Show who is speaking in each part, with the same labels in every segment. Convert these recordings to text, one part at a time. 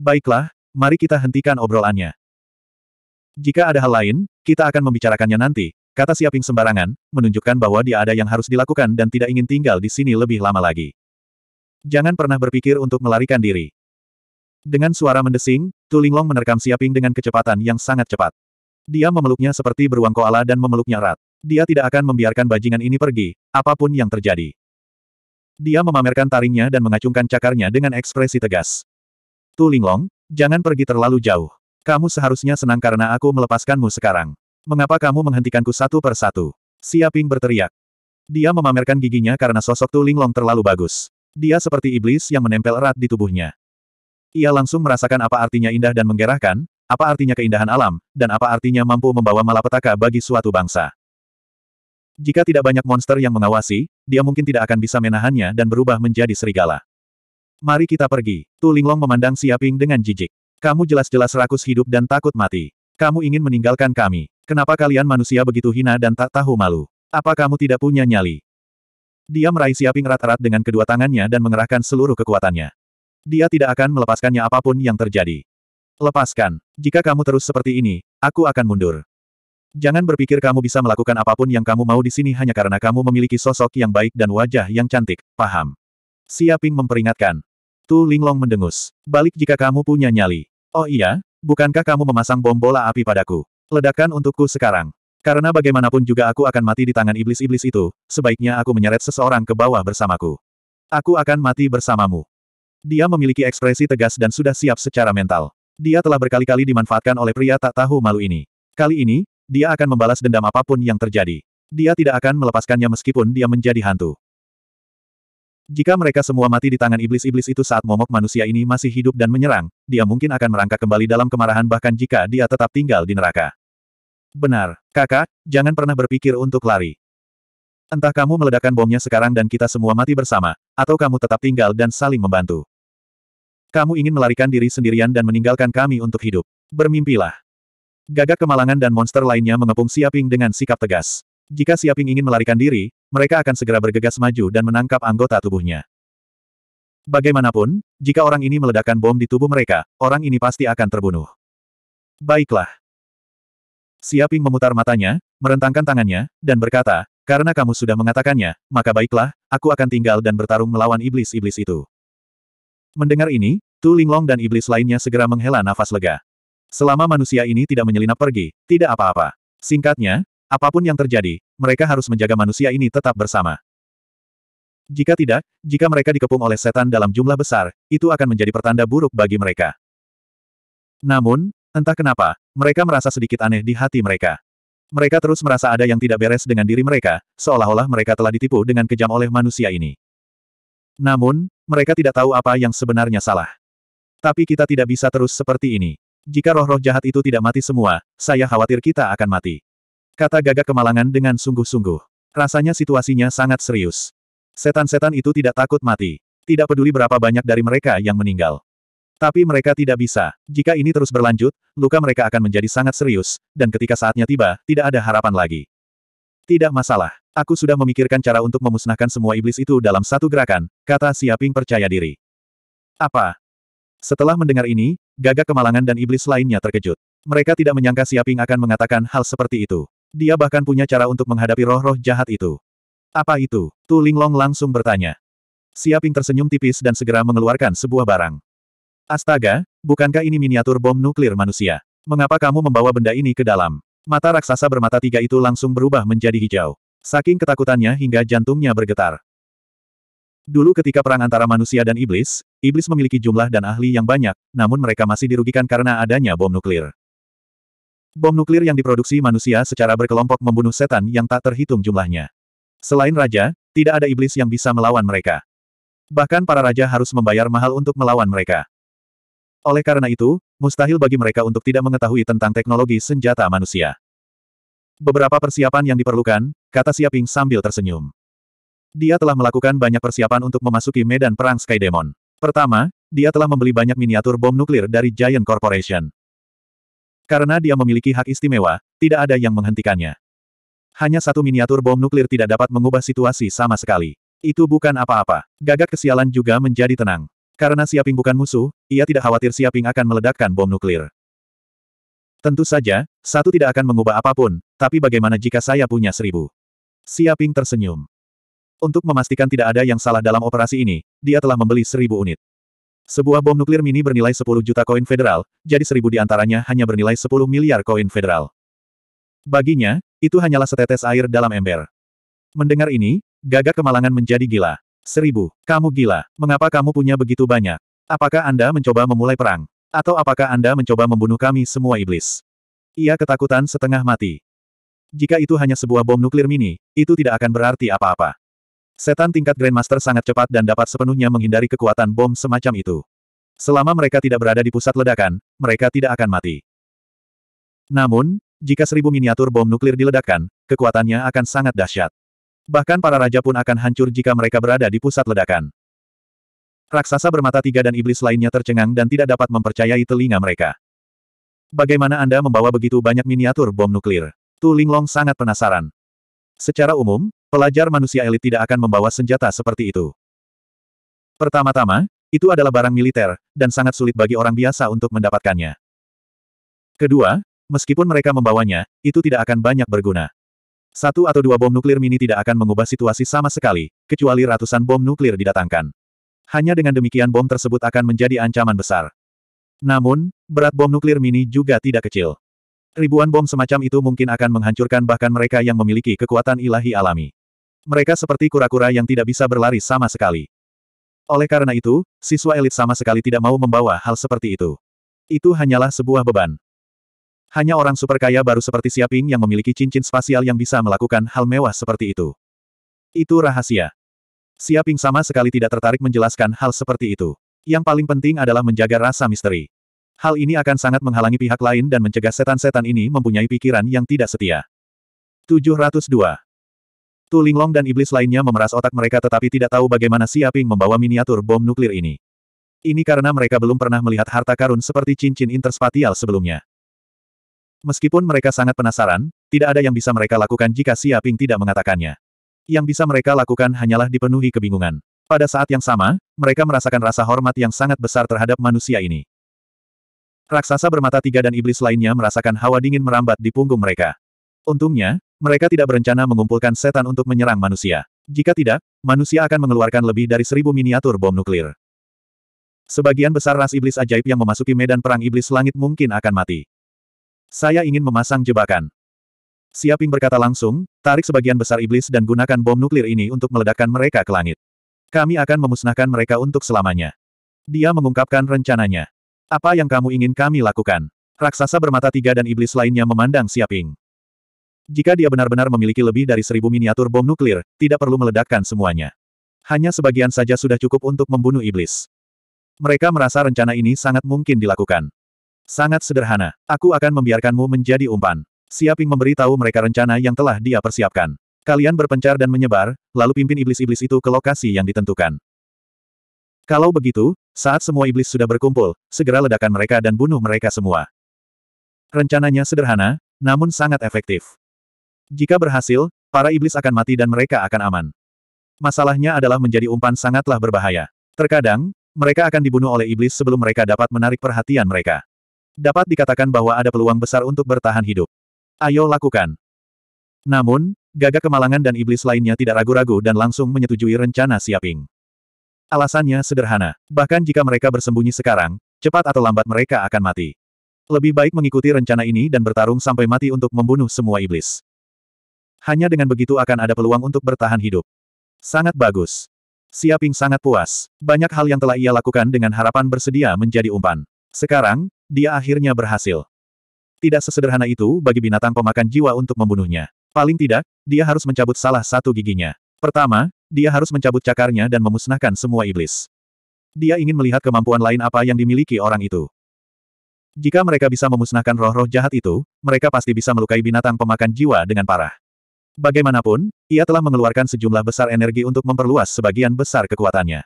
Speaker 1: Baiklah, mari kita hentikan obrolannya. Jika ada hal lain, kita akan membicarakannya nanti, kata Siaping sembarangan, menunjukkan bahwa dia ada yang harus dilakukan dan tidak ingin tinggal di sini lebih lama lagi. Jangan pernah berpikir untuk melarikan diri. Dengan suara mendesing, Tulinglong menerkam Siaping dengan kecepatan yang sangat cepat. Dia memeluknya seperti beruang koala dan memeluknya erat. Dia tidak akan membiarkan bajingan ini pergi, apapun yang terjadi. Dia memamerkan taringnya dan mengacungkan cakarnya dengan ekspresi tegas. Tu Linglong, jangan pergi terlalu jauh. Kamu seharusnya senang karena aku melepaskanmu sekarang. Mengapa kamu menghentikanku satu per satu? Siaping berteriak. Dia memamerkan giginya karena sosok Tu Linglong terlalu bagus. Dia seperti iblis yang menempel erat di tubuhnya. Ia langsung merasakan apa artinya indah dan menggerahkan, apa artinya keindahan alam, dan apa artinya mampu membawa malapetaka bagi suatu bangsa. Jika tidak banyak monster yang mengawasi, dia mungkin tidak akan bisa menahannya dan berubah menjadi serigala. Mari kita pergi. Tu Linglong memandang Siaping dengan jijik. Kamu jelas-jelas rakus hidup dan takut mati. Kamu ingin meninggalkan kami. Kenapa kalian manusia begitu hina dan tak tahu malu? Apa kamu tidak punya nyali? Dia meraih Siaping erat-erat dengan kedua tangannya dan mengerahkan seluruh kekuatannya. Dia tidak akan melepaskannya apapun yang terjadi. Lepaskan. Jika kamu terus seperti ini, aku akan mundur. Jangan berpikir kamu bisa melakukan apapun yang kamu mau di sini hanya karena kamu memiliki sosok yang baik dan wajah yang cantik, paham? Siaping memperingatkan, Tu Linglong mendengus. Balik jika kamu punya nyali. Oh iya, bukankah kamu memasang bom bola api padaku? Ledakan untukku sekarang. Karena bagaimanapun juga aku akan mati di tangan iblis-iblis itu, sebaiknya aku menyeret seseorang ke bawah bersamaku. Aku akan mati bersamamu. Dia memiliki ekspresi tegas dan sudah siap secara mental. Dia telah berkali-kali dimanfaatkan oleh pria tak tahu malu ini. Kali ini, dia akan membalas dendam apapun yang terjadi. Dia tidak akan melepaskannya meskipun dia menjadi hantu. Jika mereka semua mati di tangan iblis-iblis itu saat momok manusia ini masih hidup dan menyerang, dia mungkin akan merangkak kembali dalam kemarahan bahkan jika dia tetap tinggal di neraka. Benar, kakak, jangan pernah berpikir untuk lari. Entah kamu meledakkan bomnya sekarang dan kita semua mati bersama, atau kamu tetap tinggal dan saling membantu. Kamu ingin melarikan diri sendirian dan meninggalkan kami untuk hidup. Bermimpilah. Gagak kemalangan dan monster lainnya mengepung Siaping dengan sikap tegas. Jika Siaping ingin melarikan diri, mereka akan segera bergegas maju dan menangkap anggota tubuhnya. Bagaimanapun, jika orang ini meledakkan bom di tubuh mereka, orang ini pasti akan terbunuh. Baiklah. Siaping memutar matanya, merentangkan tangannya, dan berkata, karena kamu sudah mengatakannya, maka baiklah, aku akan tinggal dan bertarung melawan iblis-iblis itu. Mendengar ini, Tu Linglong dan iblis lainnya segera menghela nafas lega. Selama manusia ini tidak menyelinap pergi, tidak apa-apa. Singkatnya, Apapun yang terjadi, mereka harus menjaga manusia ini tetap bersama. Jika tidak, jika mereka dikepung oleh setan dalam jumlah besar, itu akan menjadi pertanda buruk bagi mereka. Namun, entah kenapa, mereka merasa sedikit aneh di hati mereka. Mereka terus merasa ada yang tidak beres dengan diri mereka, seolah-olah mereka telah ditipu dengan kejam oleh manusia ini. Namun, mereka tidak tahu apa yang sebenarnya salah. Tapi kita tidak bisa terus seperti ini. Jika roh-roh jahat itu tidak mati semua, saya khawatir kita akan mati. Kata gagak kemalangan dengan sungguh-sungguh. Rasanya situasinya sangat serius. Setan-setan itu tidak takut mati. Tidak peduli berapa banyak dari mereka yang meninggal. Tapi mereka tidak bisa. Jika ini terus berlanjut, luka mereka akan menjadi sangat serius, dan ketika saatnya tiba, tidak ada harapan lagi. Tidak masalah. Aku sudah memikirkan cara untuk memusnahkan semua iblis itu dalam satu gerakan, kata Siaping percaya diri. Apa? Setelah mendengar ini, gagak kemalangan dan iblis lainnya terkejut. Mereka tidak menyangka Siaping akan mengatakan hal seperti itu. Dia bahkan punya cara untuk menghadapi roh-roh jahat itu. Apa itu? Tu Linglong langsung bertanya. Siaping tersenyum tipis dan segera mengeluarkan sebuah barang. Astaga, bukankah ini miniatur bom nuklir manusia? Mengapa kamu membawa benda ini ke dalam? Mata raksasa bermata tiga itu langsung berubah menjadi hijau. Saking ketakutannya hingga jantungnya bergetar. Dulu ketika perang antara manusia dan iblis, iblis memiliki jumlah dan ahli yang banyak, namun mereka masih dirugikan karena adanya bom nuklir. Bom nuklir yang diproduksi manusia secara berkelompok membunuh setan yang tak terhitung jumlahnya. Selain raja, tidak ada iblis yang bisa melawan mereka. Bahkan para raja harus membayar mahal untuk melawan mereka. Oleh karena itu, mustahil bagi mereka untuk tidak mengetahui tentang teknologi senjata manusia. Beberapa persiapan yang diperlukan, kata Siaping sambil tersenyum. Dia telah melakukan banyak persiapan untuk memasuki medan perang Sky Demon. Pertama, dia telah membeli banyak miniatur bom nuklir dari Giant Corporation. Karena dia memiliki hak istimewa, tidak ada yang menghentikannya. Hanya satu miniatur bom nuklir tidak dapat mengubah situasi sama sekali. Itu bukan apa-apa. Gagak kesialan juga menjadi tenang. Karena Siaping bukan musuh, ia tidak khawatir Siaping akan meledakkan bom nuklir. Tentu saja, satu tidak akan mengubah apapun, tapi bagaimana jika saya punya seribu? Siaping tersenyum. Untuk memastikan tidak ada yang salah dalam operasi ini, dia telah membeli seribu unit. Sebuah bom nuklir mini bernilai 10 juta koin federal, jadi seribu di antaranya hanya bernilai 10 miliar koin federal. Baginya, itu hanyalah setetes air dalam ember. Mendengar ini, gagak kemalangan menjadi gila. Seribu, kamu gila, mengapa kamu punya begitu banyak? Apakah Anda mencoba memulai perang? Atau apakah Anda mencoba membunuh kami semua iblis? Ia ketakutan setengah mati. Jika itu hanya sebuah bom nuklir mini, itu tidak akan berarti apa-apa. Setan tingkat Grandmaster sangat cepat dan dapat sepenuhnya menghindari kekuatan bom semacam itu. Selama mereka tidak berada di pusat ledakan, mereka tidak akan mati. Namun, jika seribu miniatur bom nuklir diledakkan, kekuatannya akan sangat dahsyat. Bahkan para raja pun akan hancur jika mereka berada di pusat ledakan. Raksasa bermata tiga dan iblis lainnya tercengang dan tidak dapat mempercayai telinga mereka. Bagaimana Anda membawa begitu banyak miniatur bom nuklir? Tu Linglong sangat penasaran. Secara umum, Pelajar manusia elit tidak akan membawa senjata seperti itu. Pertama-tama, itu adalah barang militer, dan sangat sulit bagi orang biasa untuk mendapatkannya. Kedua, meskipun mereka membawanya, itu tidak akan banyak berguna. Satu atau dua bom nuklir mini tidak akan mengubah situasi sama sekali, kecuali ratusan bom nuklir didatangkan. Hanya dengan demikian bom tersebut akan menjadi ancaman besar. Namun, berat bom nuklir mini juga tidak kecil. Ribuan bom semacam itu mungkin akan menghancurkan bahkan mereka yang memiliki kekuatan ilahi alami. Mereka seperti kura-kura yang tidak bisa berlari sama sekali. Oleh karena itu, siswa elit sama sekali tidak mau membawa hal seperti itu. Itu hanyalah sebuah beban. Hanya orang super kaya baru seperti Siaping yang memiliki cincin spasial yang bisa melakukan hal mewah seperti itu. Itu rahasia. Siaping sama sekali tidak tertarik menjelaskan hal seperti itu. Yang paling penting adalah menjaga rasa misteri. Hal ini akan sangat menghalangi pihak lain dan mencegah setan-setan ini mempunyai pikiran yang tidak setia. 702. Tu Linglong dan iblis lainnya memeras otak mereka tetapi tidak tahu bagaimana Siaping membawa miniatur bom nuklir ini. Ini karena mereka belum pernah melihat harta karun seperti cincin interspatial sebelumnya. Meskipun mereka sangat penasaran, tidak ada yang bisa mereka lakukan jika Siaping tidak mengatakannya. Yang bisa mereka lakukan hanyalah dipenuhi kebingungan. Pada saat yang sama, mereka merasakan rasa hormat yang sangat besar terhadap manusia ini. Raksasa bermata tiga dan iblis lainnya merasakan hawa dingin merambat di punggung mereka. Untungnya, mereka tidak berencana mengumpulkan setan untuk menyerang manusia. Jika tidak, manusia akan mengeluarkan lebih dari seribu miniatur bom nuklir. Sebagian besar ras iblis ajaib yang memasuki medan perang iblis langit mungkin akan mati. Saya ingin memasang jebakan. Siaping berkata langsung, tarik sebagian besar iblis dan gunakan bom nuklir ini untuk meledakkan mereka ke langit. Kami akan memusnahkan mereka untuk selamanya. Dia mengungkapkan rencananya. Apa yang kamu ingin kami lakukan? Raksasa bermata tiga dan iblis lainnya memandang Siaping. Jika dia benar-benar memiliki lebih dari seribu miniatur bom nuklir, tidak perlu meledakkan semuanya. Hanya sebagian saja sudah cukup untuk membunuh iblis. Mereka merasa rencana ini sangat mungkin dilakukan. Sangat sederhana. Aku akan membiarkanmu menjadi umpan. Siaping tahu mereka rencana yang telah dia persiapkan. Kalian berpencar dan menyebar, lalu pimpin iblis-iblis itu ke lokasi yang ditentukan. Kalau begitu, saat semua iblis sudah berkumpul, segera ledakan mereka dan bunuh mereka semua. Rencananya sederhana, namun sangat efektif. Jika berhasil, para iblis akan mati dan mereka akan aman. Masalahnya adalah menjadi umpan sangatlah berbahaya. Terkadang, mereka akan dibunuh oleh iblis sebelum mereka dapat menarik perhatian mereka. Dapat dikatakan bahwa ada peluang besar untuk bertahan hidup. Ayo lakukan. Namun, Gagak Kemalangan dan iblis lainnya tidak ragu-ragu dan langsung menyetujui rencana Siaping. Alasannya sederhana, bahkan jika mereka bersembunyi sekarang, cepat atau lambat mereka akan mati. Lebih baik mengikuti rencana ini dan bertarung sampai mati untuk membunuh semua iblis. Hanya dengan begitu akan ada peluang untuk bertahan hidup. Sangat bagus. Siaping sangat puas. Banyak hal yang telah ia lakukan dengan harapan bersedia menjadi umpan. Sekarang, dia akhirnya berhasil. Tidak sesederhana itu bagi binatang pemakan jiwa untuk membunuhnya. Paling tidak, dia harus mencabut salah satu giginya. Pertama, dia harus mencabut cakarnya dan memusnahkan semua iblis. Dia ingin melihat kemampuan lain apa yang dimiliki orang itu. Jika mereka bisa memusnahkan roh-roh jahat itu, mereka pasti bisa melukai binatang pemakan jiwa dengan parah. Bagaimanapun, ia telah mengeluarkan sejumlah besar energi untuk memperluas sebagian besar kekuatannya.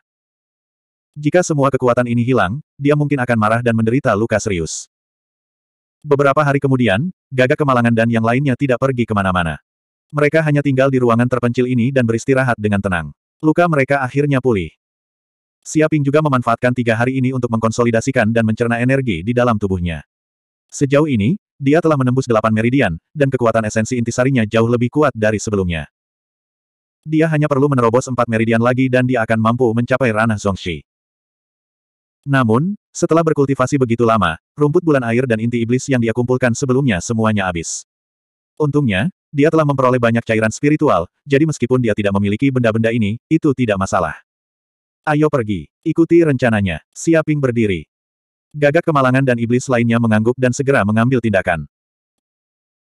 Speaker 1: Jika semua kekuatan ini hilang, dia mungkin akan marah dan menderita luka serius. Beberapa hari kemudian, Gagak Kemalangan dan yang lainnya tidak pergi kemana-mana. Mereka hanya tinggal di ruangan terpencil ini dan beristirahat dengan tenang. Luka mereka akhirnya pulih. Siaping juga memanfaatkan tiga hari ini untuk mengkonsolidasikan dan mencerna energi di dalam tubuhnya. Sejauh ini, dia telah menembus delapan meridian, dan kekuatan esensi intisarinya jauh lebih kuat dari sebelumnya. Dia hanya perlu menerobos empat meridian lagi dan dia akan mampu mencapai ranah zongshi. Namun, setelah berkultivasi begitu lama, rumput bulan air dan inti iblis yang dia kumpulkan sebelumnya semuanya habis. Untungnya, dia telah memperoleh banyak cairan spiritual, jadi meskipun dia tidak memiliki benda-benda ini, itu tidak masalah. Ayo pergi, ikuti rencananya. Siaping berdiri, Gagak kemalangan dan iblis lainnya mengangguk dan segera mengambil tindakan.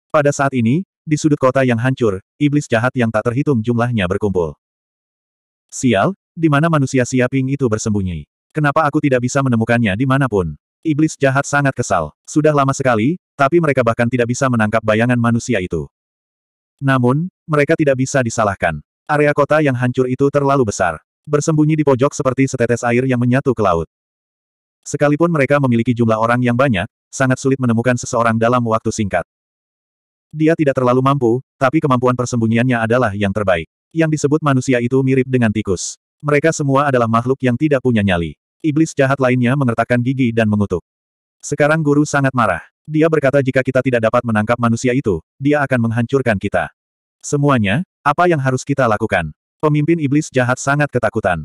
Speaker 1: Pada saat ini, di sudut kota yang hancur, iblis jahat yang tak terhitung jumlahnya berkumpul. Sial, di mana manusia siaping itu bersembunyi? Kenapa aku tidak bisa menemukannya dimanapun? Iblis jahat sangat kesal. Sudah lama sekali, tapi mereka bahkan tidak bisa menangkap bayangan manusia itu. Namun, mereka tidak bisa disalahkan. Area kota yang hancur itu terlalu besar. Bersembunyi di pojok seperti setetes air yang menyatu ke laut. Sekalipun mereka memiliki jumlah orang yang banyak, sangat sulit menemukan seseorang dalam waktu singkat. Dia tidak terlalu mampu, tapi kemampuan persembunyiannya adalah yang terbaik. Yang disebut manusia itu mirip dengan tikus. Mereka semua adalah makhluk yang tidak punya nyali. Iblis jahat lainnya mengertakkan gigi dan mengutuk. Sekarang guru sangat marah. Dia berkata jika kita tidak dapat menangkap manusia itu, dia akan menghancurkan kita. Semuanya, apa yang harus kita lakukan? Pemimpin iblis jahat sangat ketakutan.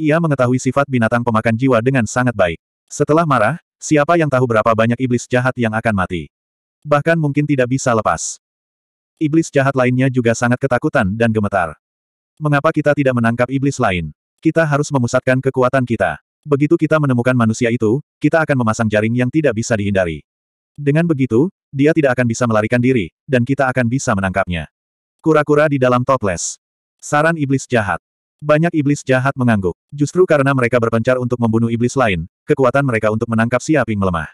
Speaker 1: Ia mengetahui sifat binatang pemakan jiwa dengan sangat baik. Setelah marah, siapa yang tahu berapa banyak iblis jahat yang akan mati. Bahkan mungkin tidak bisa lepas. Iblis jahat lainnya juga sangat ketakutan dan gemetar. Mengapa kita tidak menangkap iblis lain? Kita harus memusatkan kekuatan kita. Begitu kita menemukan manusia itu, kita akan memasang jaring yang tidak bisa dihindari. Dengan begitu, dia tidak akan bisa melarikan diri, dan kita akan bisa menangkapnya. Kura-kura di dalam toples. Saran iblis jahat. Banyak iblis jahat mengangguk. Justru karena mereka berpencar untuk membunuh iblis lain, kekuatan mereka untuk menangkap Siaping melemah.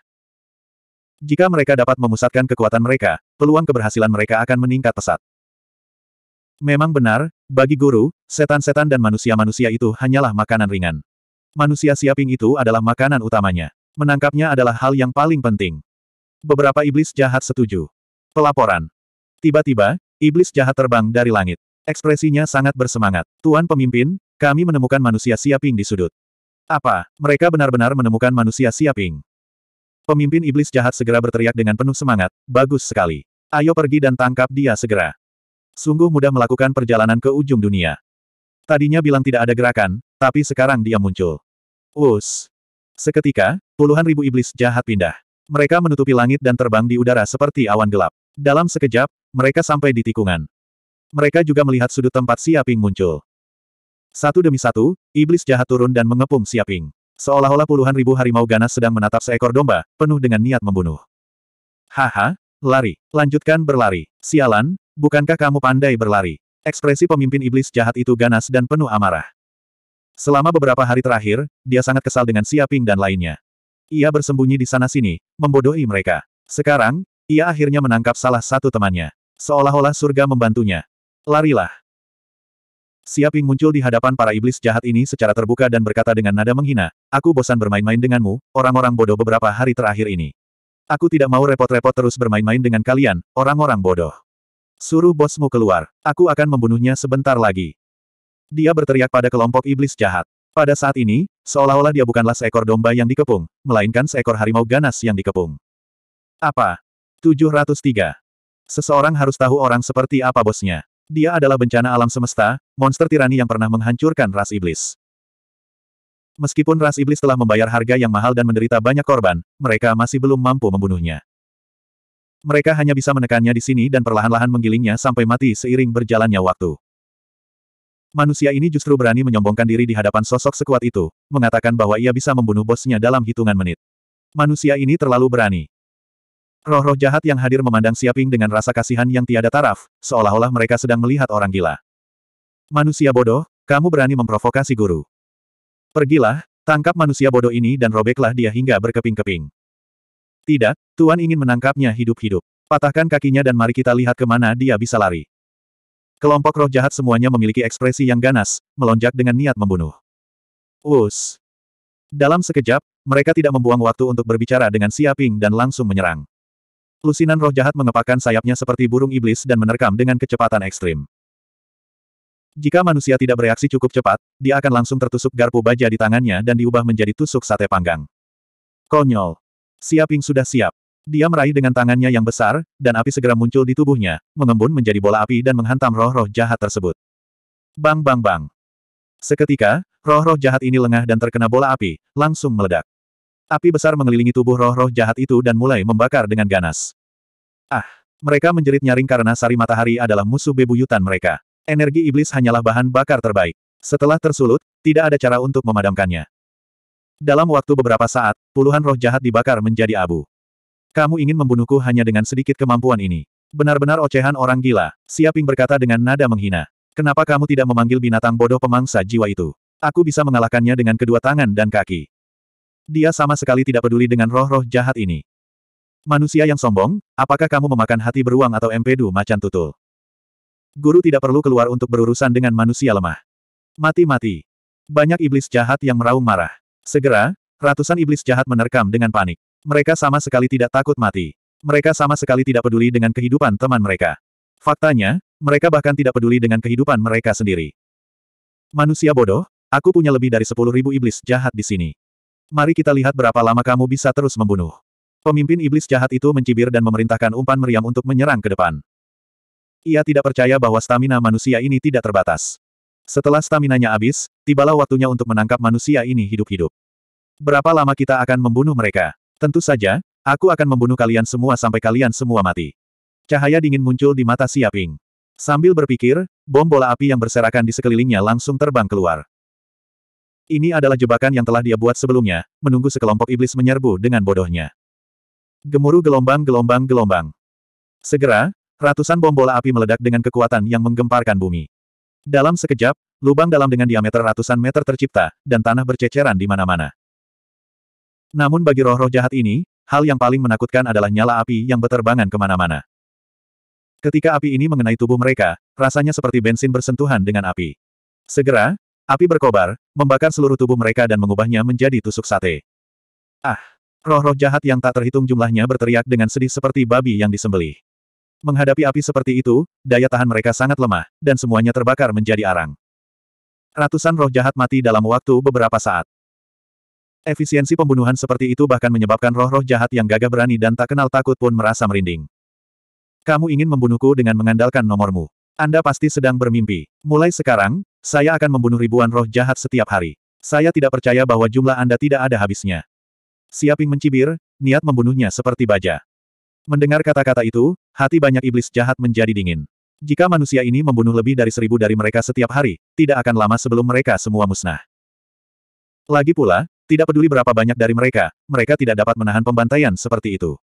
Speaker 1: Jika mereka dapat memusatkan kekuatan mereka, peluang keberhasilan mereka akan meningkat pesat. Memang benar, bagi guru, setan-setan dan manusia-manusia itu hanyalah makanan ringan. Manusia Siaping itu adalah makanan utamanya. Menangkapnya adalah hal yang paling penting. Beberapa iblis jahat setuju. Pelaporan. Tiba-tiba, iblis jahat terbang dari langit. Ekspresinya sangat bersemangat. Tuan pemimpin, kami menemukan manusia siaping di sudut. Apa? Mereka benar-benar menemukan manusia siaping. Pemimpin iblis jahat segera berteriak dengan penuh semangat, bagus sekali. Ayo pergi dan tangkap dia segera. Sungguh mudah melakukan perjalanan ke ujung dunia. Tadinya bilang tidak ada gerakan, tapi sekarang dia muncul. Us. Seketika, puluhan ribu iblis jahat pindah. Mereka menutupi langit dan terbang di udara seperti awan gelap. Dalam sekejap, mereka sampai di tikungan mereka juga melihat sudut tempat Siaping muncul. Satu demi satu, iblis jahat turun dan mengepung Siaping. Seolah-olah puluhan ribu harimau ganas sedang menatap seekor domba, penuh dengan niat membunuh. Haha, lari. Lanjutkan berlari. Sialan, bukankah kamu pandai berlari? Ekspresi pemimpin iblis jahat itu ganas dan penuh amarah. Selama beberapa hari terakhir, dia sangat kesal dengan Siaping dan lainnya. Ia bersembunyi di sana-sini, membodohi mereka. Sekarang, ia akhirnya menangkap salah satu temannya. Seolah-olah surga membantunya. Larilah. Siaping muncul di hadapan para iblis jahat ini secara terbuka dan berkata dengan nada menghina, Aku bosan bermain-main denganmu, orang-orang bodoh beberapa hari terakhir ini. Aku tidak mau repot-repot terus bermain-main dengan kalian, orang-orang bodoh. Suruh bosmu keluar, aku akan membunuhnya sebentar lagi. Dia berteriak pada kelompok iblis jahat. Pada saat ini, seolah-olah dia bukanlah seekor domba yang dikepung, melainkan seekor harimau ganas yang dikepung. Apa? 703. Seseorang harus tahu orang seperti apa bosnya. Dia adalah bencana alam semesta, monster tirani yang pernah menghancurkan ras iblis. Meskipun ras iblis telah membayar harga yang mahal dan menderita banyak korban, mereka masih belum mampu membunuhnya. Mereka hanya bisa menekannya di sini dan perlahan-lahan menggilingnya sampai mati seiring berjalannya waktu. Manusia ini justru berani menyombongkan diri di hadapan sosok sekuat itu, mengatakan bahwa ia bisa membunuh bosnya dalam hitungan menit. Manusia ini terlalu berani. Roh-roh jahat yang hadir memandang Siaping dengan rasa kasihan yang tiada taraf, seolah-olah mereka sedang melihat orang gila. Manusia bodoh, kamu berani memprovokasi guru. Pergilah, tangkap manusia bodoh ini dan robeklah dia hingga berkeping-keping. Tidak, Tuan ingin menangkapnya hidup-hidup. Patahkan kakinya dan mari kita lihat kemana dia bisa lari. Kelompok roh jahat semuanya memiliki ekspresi yang ganas, melonjak dengan niat membunuh. Us. Dalam sekejap, mereka tidak membuang waktu untuk berbicara dengan Siaping dan langsung menyerang. Lusinan roh jahat mengepakkan sayapnya seperti burung iblis dan menerkam dengan kecepatan ekstrim. Jika manusia tidak bereaksi cukup cepat, dia akan langsung tertusuk garpu baja di tangannya dan diubah menjadi tusuk sate panggang. Konyol. Siaping sudah siap. Dia meraih dengan tangannya yang besar, dan api segera muncul di tubuhnya, mengembun menjadi bola api dan menghantam roh-roh jahat tersebut. Bang bang bang. Seketika, roh-roh jahat ini lengah dan terkena bola api, langsung meledak. Api besar mengelilingi tubuh roh-roh jahat itu dan mulai membakar dengan ganas. Ah! Mereka menjerit nyaring karena sari matahari adalah musuh bebuyutan mereka. Energi iblis hanyalah bahan bakar terbaik. Setelah tersulut, tidak ada cara untuk memadamkannya. Dalam waktu beberapa saat, puluhan roh jahat dibakar menjadi abu. Kamu ingin membunuhku hanya dengan sedikit kemampuan ini. Benar-benar ocehan orang gila, Siaping berkata dengan nada menghina. Kenapa kamu tidak memanggil binatang bodoh pemangsa jiwa itu? Aku bisa mengalahkannya dengan kedua tangan dan kaki. Dia sama sekali tidak peduli dengan roh-roh jahat ini. Manusia yang sombong, apakah kamu memakan hati beruang atau empedu macan tutul? Guru tidak perlu keluar untuk berurusan dengan manusia lemah. Mati-mati. Banyak iblis jahat yang meraung marah. Segera, ratusan iblis jahat menerkam dengan panik. Mereka sama sekali tidak takut mati. Mereka sama sekali tidak peduli dengan kehidupan teman mereka. Faktanya, mereka bahkan tidak peduli dengan kehidupan mereka sendiri. Manusia bodoh, aku punya lebih dari sepuluh ribu iblis jahat di sini. Mari kita lihat berapa lama kamu bisa terus membunuh. Pemimpin iblis jahat itu mencibir dan memerintahkan umpan meriam untuk menyerang ke depan. Ia tidak percaya bahwa stamina manusia ini tidak terbatas. Setelah staminanya habis, tibalah waktunya untuk menangkap manusia ini hidup-hidup. Berapa lama kita akan membunuh mereka? Tentu saja, aku akan membunuh kalian semua sampai kalian semua mati. Cahaya dingin muncul di mata Siaping. Sambil berpikir, bom bola api yang berserakan di sekelilingnya langsung terbang keluar. Ini adalah jebakan yang telah dia buat sebelumnya, menunggu sekelompok iblis menyerbu dengan bodohnya. Gemuruh gelombang-gelombang gelombang. Segera, ratusan bom bola api meledak dengan kekuatan yang menggemparkan bumi. Dalam sekejap, lubang dalam dengan diameter ratusan meter tercipta, dan tanah berceceran di mana-mana. Namun bagi roh-roh jahat ini, hal yang paling menakutkan adalah nyala api yang beterbangan kemana-mana. Ketika api ini mengenai tubuh mereka, rasanya seperti bensin bersentuhan dengan api. Segera, api berkobar, membakar seluruh tubuh mereka dan mengubahnya menjadi tusuk sate. Ah! Roh-roh jahat yang tak terhitung jumlahnya berteriak dengan sedih seperti babi yang disembelih. Menghadapi api seperti itu, daya tahan mereka sangat lemah, dan semuanya terbakar menjadi arang. Ratusan roh jahat mati dalam waktu beberapa saat. Efisiensi pembunuhan seperti itu bahkan menyebabkan roh-roh jahat yang gagah berani dan tak kenal takut pun merasa merinding. Kamu ingin membunuhku dengan mengandalkan nomormu. Anda pasti sedang bermimpi. Mulai sekarang, saya akan membunuh ribuan roh jahat setiap hari. Saya tidak percaya bahwa jumlah Anda tidak ada habisnya. Siaping mencibir, niat membunuhnya seperti baja. Mendengar kata-kata itu, hati banyak iblis jahat menjadi dingin. Jika manusia ini membunuh lebih dari seribu dari mereka setiap hari, tidak akan lama sebelum mereka semua musnah. Lagi pula, tidak peduli berapa banyak dari mereka, mereka tidak dapat menahan pembantaian seperti itu.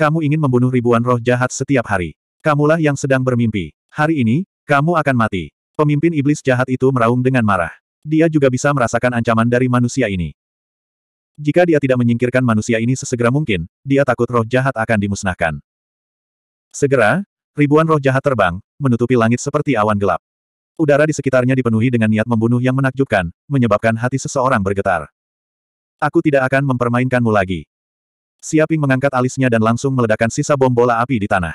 Speaker 1: Kamu ingin membunuh ribuan roh jahat setiap hari. Kamulah yang sedang bermimpi. Hari ini, kamu akan mati. Pemimpin iblis jahat itu meraung dengan marah. Dia juga bisa merasakan ancaman dari manusia ini. Jika dia tidak menyingkirkan manusia ini sesegera mungkin, dia takut roh jahat akan dimusnahkan. Segera, ribuan roh jahat terbang, menutupi langit seperti awan gelap. Udara di sekitarnya dipenuhi dengan niat membunuh yang menakjubkan, menyebabkan hati seseorang bergetar. Aku tidak akan mempermainkanmu lagi. Siaping mengangkat alisnya dan langsung meledakkan sisa bom bola api di tanah.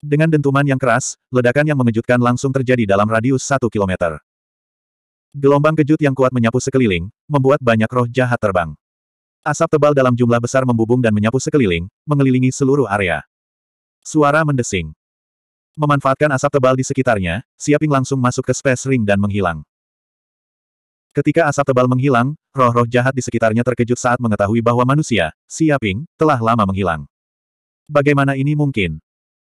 Speaker 1: Dengan dentuman yang keras, ledakan yang mengejutkan langsung terjadi dalam radius satu kilometer. Gelombang kejut yang kuat menyapu sekeliling, membuat banyak roh jahat terbang. Asap tebal dalam jumlah besar membubung dan menyapu sekeliling, mengelilingi seluruh area. Suara mendesing. Memanfaatkan asap tebal di sekitarnya, Siaping langsung masuk ke space ring dan menghilang. Ketika asap tebal menghilang, roh-roh jahat di sekitarnya terkejut saat mengetahui bahwa manusia, Siaping, telah lama menghilang. Bagaimana ini mungkin?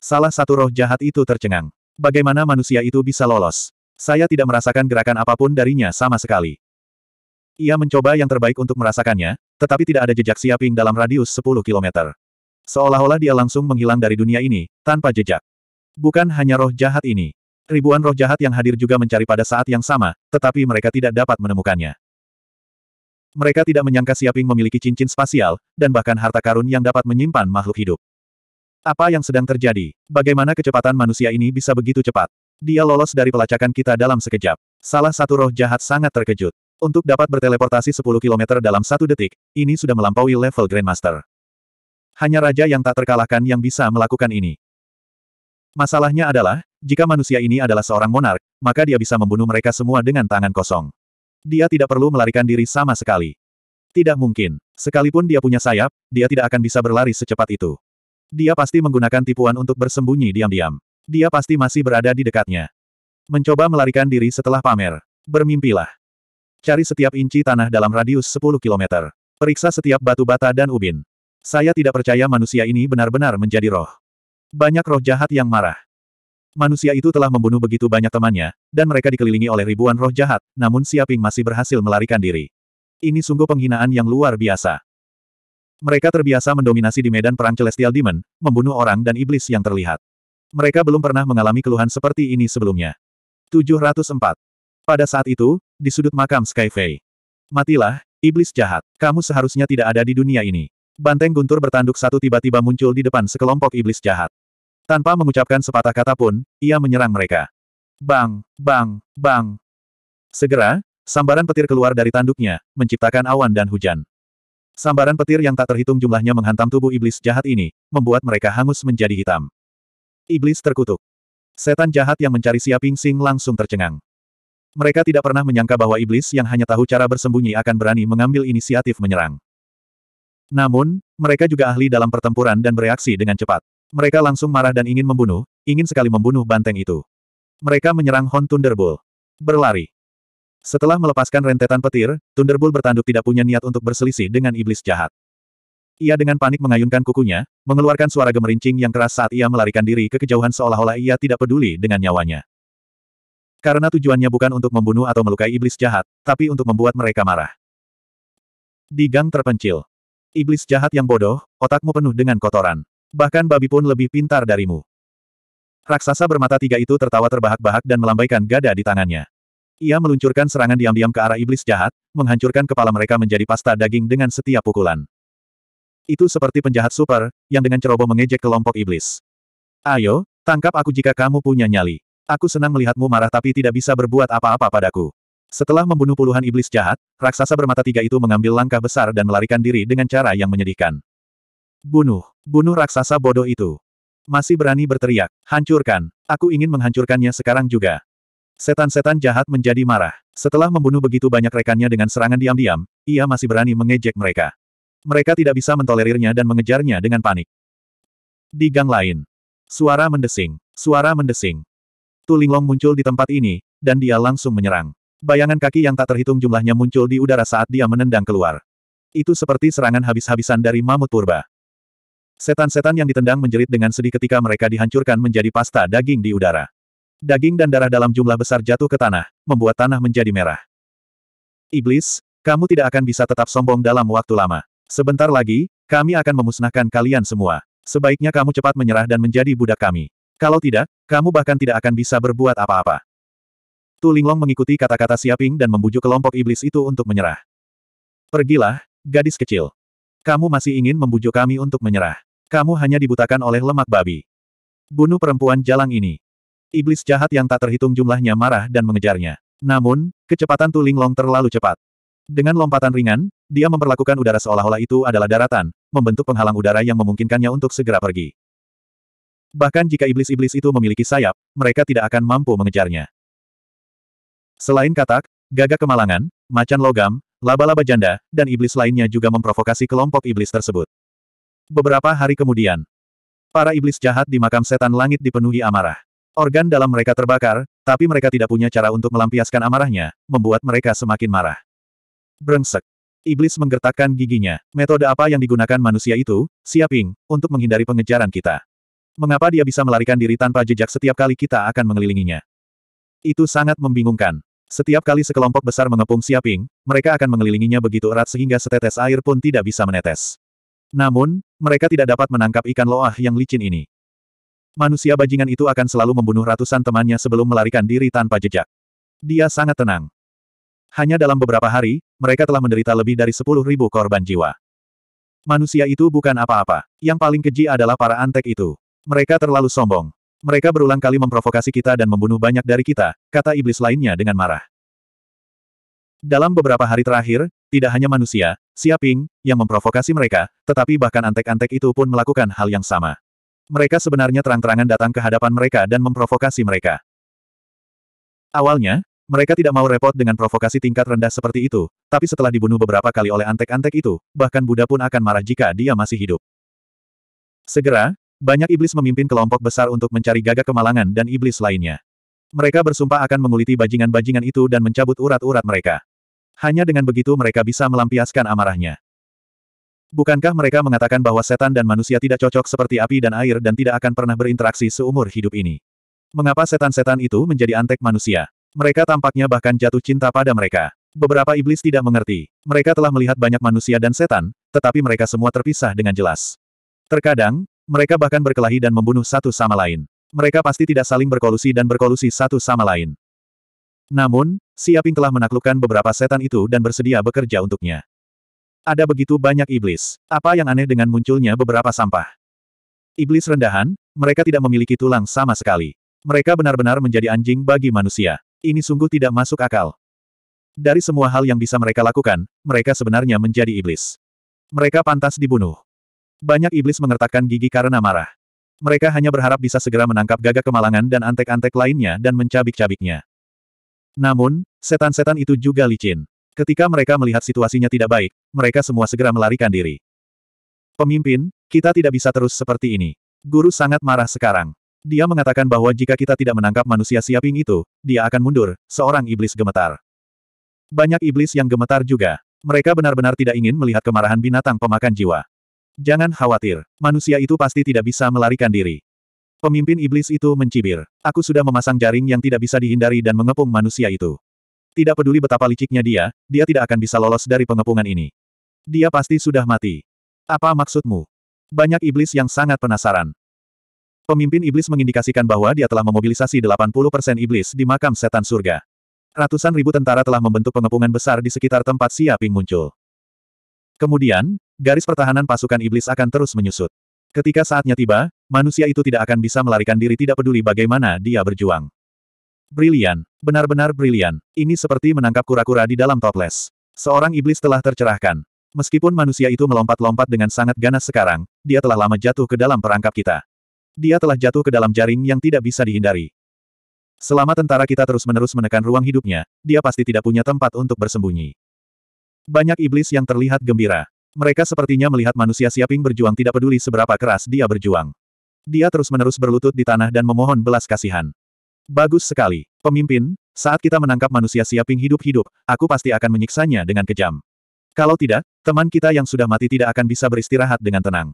Speaker 1: Salah satu roh jahat itu tercengang. Bagaimana manusia itu bisa lolos? Saya tidak merasakan gerakan apapun darinya sama sekali. Ia mencoba yang terbaik untuk merasakannya, tetapi tidak ada jejak Siaping dalam radius 10 kilometer. Seolah-olah dia langsung menghilang dari dunia ini, tanpa jejak. Bukan hanya roh jahat ini. Ribuan roh jahat yang hadir juga mencari pada saat yang sama, tetapi mereka tidak dapat menemukannya. Mereka tidak menyangka Siaping memiliki cincin spasial, dan bahkan harta karun yang dapat menyimpan makhluk hidup. Apa yang sedang terjadi? Bagaimana kecepatan manusia ini bisa begitu cepat? Dia lolos dari pelacakan kita dalam sekejap. Salah satu roh jahat sangat terkejut. Untuk dapat berteleportasi 10 km dalam satu detik, ini sudah melampaui level Grandmaster. Hanya raja yang tak terkalahkan yang bisa melakukan ini. Masalahnya adalah, jika manusia ini adalah seorang monark, maka dia bisa membunuh mereka semua dengan tangan kosong. Dia tidak perlu melarikan diri sama sekali. Tidak mungkin. Sekalipun dia punya sayap, dia tidak akan bisa berlari secepat itu. Dia pasti menggunakan tipuan untuk bersembunyi diam-diam. Dia pasti masih berada di dekatnya. Mencoba melarikan diri setelah pamer. Bermimpilah. Cari setiap inci tanah dalam radius 10 km. Periksa setiap batu bata dan ubin. Saya tidak percaya manusia ini benar-benar menjadi roh. Banyak roh jahat yang marah. Manusia itu telah membunuh begitu banyak temannya, dan mereka dikelilingi oleh ribuan roh jahat, namun Siaping masih berhasil melarikan diri. Ini sungguh penghinaan yang luar biasa. Mereka terbiasa mendominasi di medan perang Celestial Demon, membunuh orang dan iblis yang terlihat. Mereka belum pernah mengalami keluhan seperti ini sebelumnya. 704. Pada saat itu, di sudut makam Skyfei. Matilah, iblis jahat. Kamu seharusnya tidak ada di dunia ini. Banteng guntur bertanduk satu tiba-tiba muncul di depan sekelompok iblis jahat. Tanpa mengucapkan sepatah kata pun, ia menyerang mereka. Bang, bang, bang. Segera, sambaran petir keluar dari tanduknya, menciptakan awan dan hujan. Sambaran petir yang tak terhitung jumlahnya menghantam tubuh iblis jahat ini, membuat mereka hangus menjadi hitam. Iblis terkutuk. Setan jahat yang mencari Xia Pingsing langsung tercengang. Mereka tidak pernah menyangka bahwa iblis yang hanya tahu cara bersembunyi akan berani mengambil inisiatif menyerang. Namun, mereka juga ahli dalam pertempuran dan bereaksi dengan cepat. Mereka langsung marah dan ingin membunuh, ingin sekali membunuh banteng itu. Mereka menyerang Hon Thunderbolt. Berlari. Setelah melepaskan rentetan petir, Thunderbolt bertanduk tidak punya niat untuk berselisih dengan iblis jahat. Ia dengan panik mengayunkan kukunya, mengeluarkan suara gemerincing yang keras saat ia melarikan diri ke kejauhan seolah-olah ia tidak peduli dengan nyawanya. Karena tujuannya bukan untuk membunuh atau melukai iblis jahat, tapi untuk membuat mereka marah. Di gang terpencil. Iblis jahat yang bodoh, otakmu penuh dengan kotoran. Bahkan babi pun lebih pintar darimu. Raksasa bermata tiga itu tertawa terbahak-bahak dan melambaikan gada di tangannya. Ia meluncurkan serangan diam-diam ke arah iblis jahat, menghancurkan kepala mereka menjadi pasta daging dengan setiap pukulan. Itu seperti penjahat super, yang dengan ceroboh mengejek kelompok iblis. Ayo, tangkap aku jika kamu punya nyali. Aku senang melihatmu marah tapi tidak bisa berbuat apa-apa padaku. Setelah membunuh puluhan iblis jahat, raksasa bermata tiga itu mengambil langkah besar dan melarikan diri dengan cara yang menyedihkan. Bunuh, bunuh raksasa bodoh itu. Masih berani berteriak, hancurkan, aku ingin menghancurkannya sekarang juga. Setan-setan jahat menjadi marah. Setelah membunuh begitu banyak rekannya dengan serangan diam-diam, ia masih berani mengejek mereka. Mereka tidak bisa mentolerirnya dan mengejarnya dengan panik. Di gang lain. Suara mendesing. Suara mendesing. Linglong muncul di tempat ini, dan dia langsung menyerang. Bayangan kaki yang tak terhitung jumlahnya muncul di udara saat dia menendang keluar. Itu seperti serangan habis-habisan dari mamut purba. Setan-setan yang ditendang menjerit dengan sedih ketika mereka dihancurkan menjadi pasta daging di udara. Daging dan darah dalam jumlah besar jatuh ke tanah, membuat tanah menjadi merah. Iblis, kamu tidak akan bisa tetap sombong dalam waktu lama. Sebentar lagi, kami akan memusnahkan kalian semua. Sebaiknya kamu cepat menyerah dan menjadi budak kami. Kalau tidak, kamu bahkan tidak akan bisa berbuat apa-apa. Tu Linglong mengikuti kata-kata Siaping dan membujuk kelompok iblis itu untuk menyerah. Pergilah, gadis kecil. Kamu masih ingin membujuk kami untuk menyerah. Kamu hanya dibutakan oleh lemak babi. Bunuh perempuan jalang ini. Iblis jahat yang tak terhitung jumlahnya marah dan mengejarnya. Namun, kecepatan Tu Linglong terlalu cepat. Dengan lompatan ringan, dia memperlakukan udara seolah-olah itu adalah daratan, membentuk penghalang udara yang memungkinkannya untuk segera pergi. Bahkan jika iblis-iblis itu memiliki sayap, mereka tidak akan mampu mengejarnya. Selain katak, gagak kemalangan, macan logam, laba-laba janda, dan iblis lainnya juga memprovokasi kelompok iblis tersebut. Beberapa hari kemudian, para iblis jahat di makam setan langit dipenuhi amarah. Organ dalam mereka terbakar, tapi mereka tidak punya cara untuk melampiaskan amarahnya, membuat mereka semakin marah. Brengsek. Iblis menggertakkan giginya. Metode apa yang digunakan manusia itu, Siaping, untuk menghindari pengejaran kita? Mengapa dia bisa melarikan diri tanpa jejak setiap kali kita akan mengelilinginya? Itu sangat membingungkan. Setiap kali sekelompok besar mengepung Siaping, mereka akan mengelilinginya begitu erat sehingga setetes air pun tidak bisa menetes. Namun, mereka tidak dapat menangkap ikan loah yang licin ini. Manusia bajingan itu akan selalu membunuh ratusan temannya sebelum melarikan diri tanpa jejak. Dia sangat tenang. Hanya dalam beberapa hari, mereka telah menderita lebih dari 10.000 korban jiwa. Manusia itu bukan apa-apa. Yang paling keji adalah para antek itu. Mereka terlalu sombong. Mereka berulang kali memprovokasi kita dan membunuh banyak dari kita, kata iblis lainnya dengan marah. Dalam beberapa hari terakhir, tidak hanya manusia, Siaping, yang memprovokasi mereka, tetapi bahkan antek-antek itu pun melakukan hal yang sama. Mereka sebenarnya terang-terangan datang ke hadapan mereka dan memprovokasi mereka. Awalnya, mereka tidak mau repot dengan provokasi tingkat rendah seperti itu, tapi setelah dibunuh beberapa kali oleh antek-antek itu, bahkan Buddha pun akan marah jika dia masih hidup. Segera, banyak iblis memimpin kelompok besar untuk mencari gagak kemalangan dan iblis lainnya. Mereka bersumpah akan menguliti bajingan-bajingan itu dan mencabut urat-urat mereka. Hanya dengan begitu mereka bisa melampiaskan amarahnya. Bukankah mereka mengatakan bahwa setan dan manusia tidak cocok seperti api dan air dan tidak akan pernah berinteraksi seumur hidup ini? Mengapa setan-setan itu menjadi antek manusia? Mereka tampaknya bahkan jatuh cinta pada mereka. Beberapa iblis tidak mengerti. Mereka telah melihat banyak manusia dan setan, tetapi mereka semua terpisah dengan jelas. Terkadang, mereka bahkan berkelahi dan membunuh satu sama lain. Mereka pasti tidak saling berkolusi dan berkolusi satu sama lain. Namun, Siaping telah menaklukkan beberapa setan itu dan bersedia bekerja untuknya. Ada begitu banyak iblis. Apa yang aneh dengan munculnya beberapa sampah? Iblis rendahan, mereka tidak memiliki tulang sama sekali. Mereka benar-benar menjadi anjing bagi manusia. Ini sungguh tidak masuk akal. Dari semua hal yang bisa mereka lakukan, mereka sebenarnya menjadi iblis. Mereka pantas dibunuh. Banyak iblis mengertakkan gigi karena marah. Mereka hanya berharap bisa segera menangkap gagak kemalangan dan antek-antek lainnya dan mencabik-cabiknya. Namun, setan-setan itu juga licin. Ketika mereka melihat situasinya tidak baik, mereka semua segera melarikan diri. Pemimpin, kita tidak bisa terus seperti ini. Guru sangat marah sekarang. Dia mengatakan bahwa jika kita tidak menangkap manusia siaping itu, dia akan mundur, seorang iblis gemetar. Banyak iblis yang gemetar juga. Mereka benar-benar tidak ingin melihat kemarahan binatang pemakan jiwa. Jangan khawatir, manusia itu pasti tidak bisa melarikan diri. Pemimpin iblis itu mencibir. Aku sudah memasang jaring yang tidak bisa dihindari dan mengepung manusia itu. Tidak peduli betapa liciknya dia, dia tidak akan bisa lolos dari pengepungan ini. Dia pasti sudah mati. Apa maksudmu? Banyak iblis yang sangat penasaran. Pemimpin iblis mengindikasikan bahwa dia telah memobilisasi 80% iblis di makam setan surga. Ratusan ribu tentara telah membentuk pengepungan besar di sekitar tempat Siaping muncul. Kemudian, Garis pertahanan pasukan iblis akan terus menyusut. Ketika saatnya tiba, manusia itu tidak akan bisa melarikan diri tidak peduli bagaimana dia berjuang. Brilian. Benar-benar brilian. Ini seperti menangkap kura-kura di dalam toples. Seorang iblis telah tercerahkan. Meskipun manusia itu melompat-lompat dengan sangat ganas sekarang, dia telah lama jatuh ke dalam perangkap kita. Dia telah jatuh ke dalam jaring yang tidak bisa dihindari. Selama tentara kita terus-menerus menekan ruang hidupnya, dia pasti tidak punya tempat untuk bersembunyi. Banyak iblis yang terlihat gembira. Mereka sepertinya melihat manusia Siaping berjuang tidak peduli seberapa keras dia berjuang. Dia terus-menerus berlutut di tanah dan memohon belas kasihan. Bagus sekali, pemimpin, saat kita menangkap manusia Siaping hidup-hidup, aku pasti akan menyiksanya dengan kejam. Kalau tidak, teman kita yang sudah mati tidak akan bisa beristirahat dengan tenang.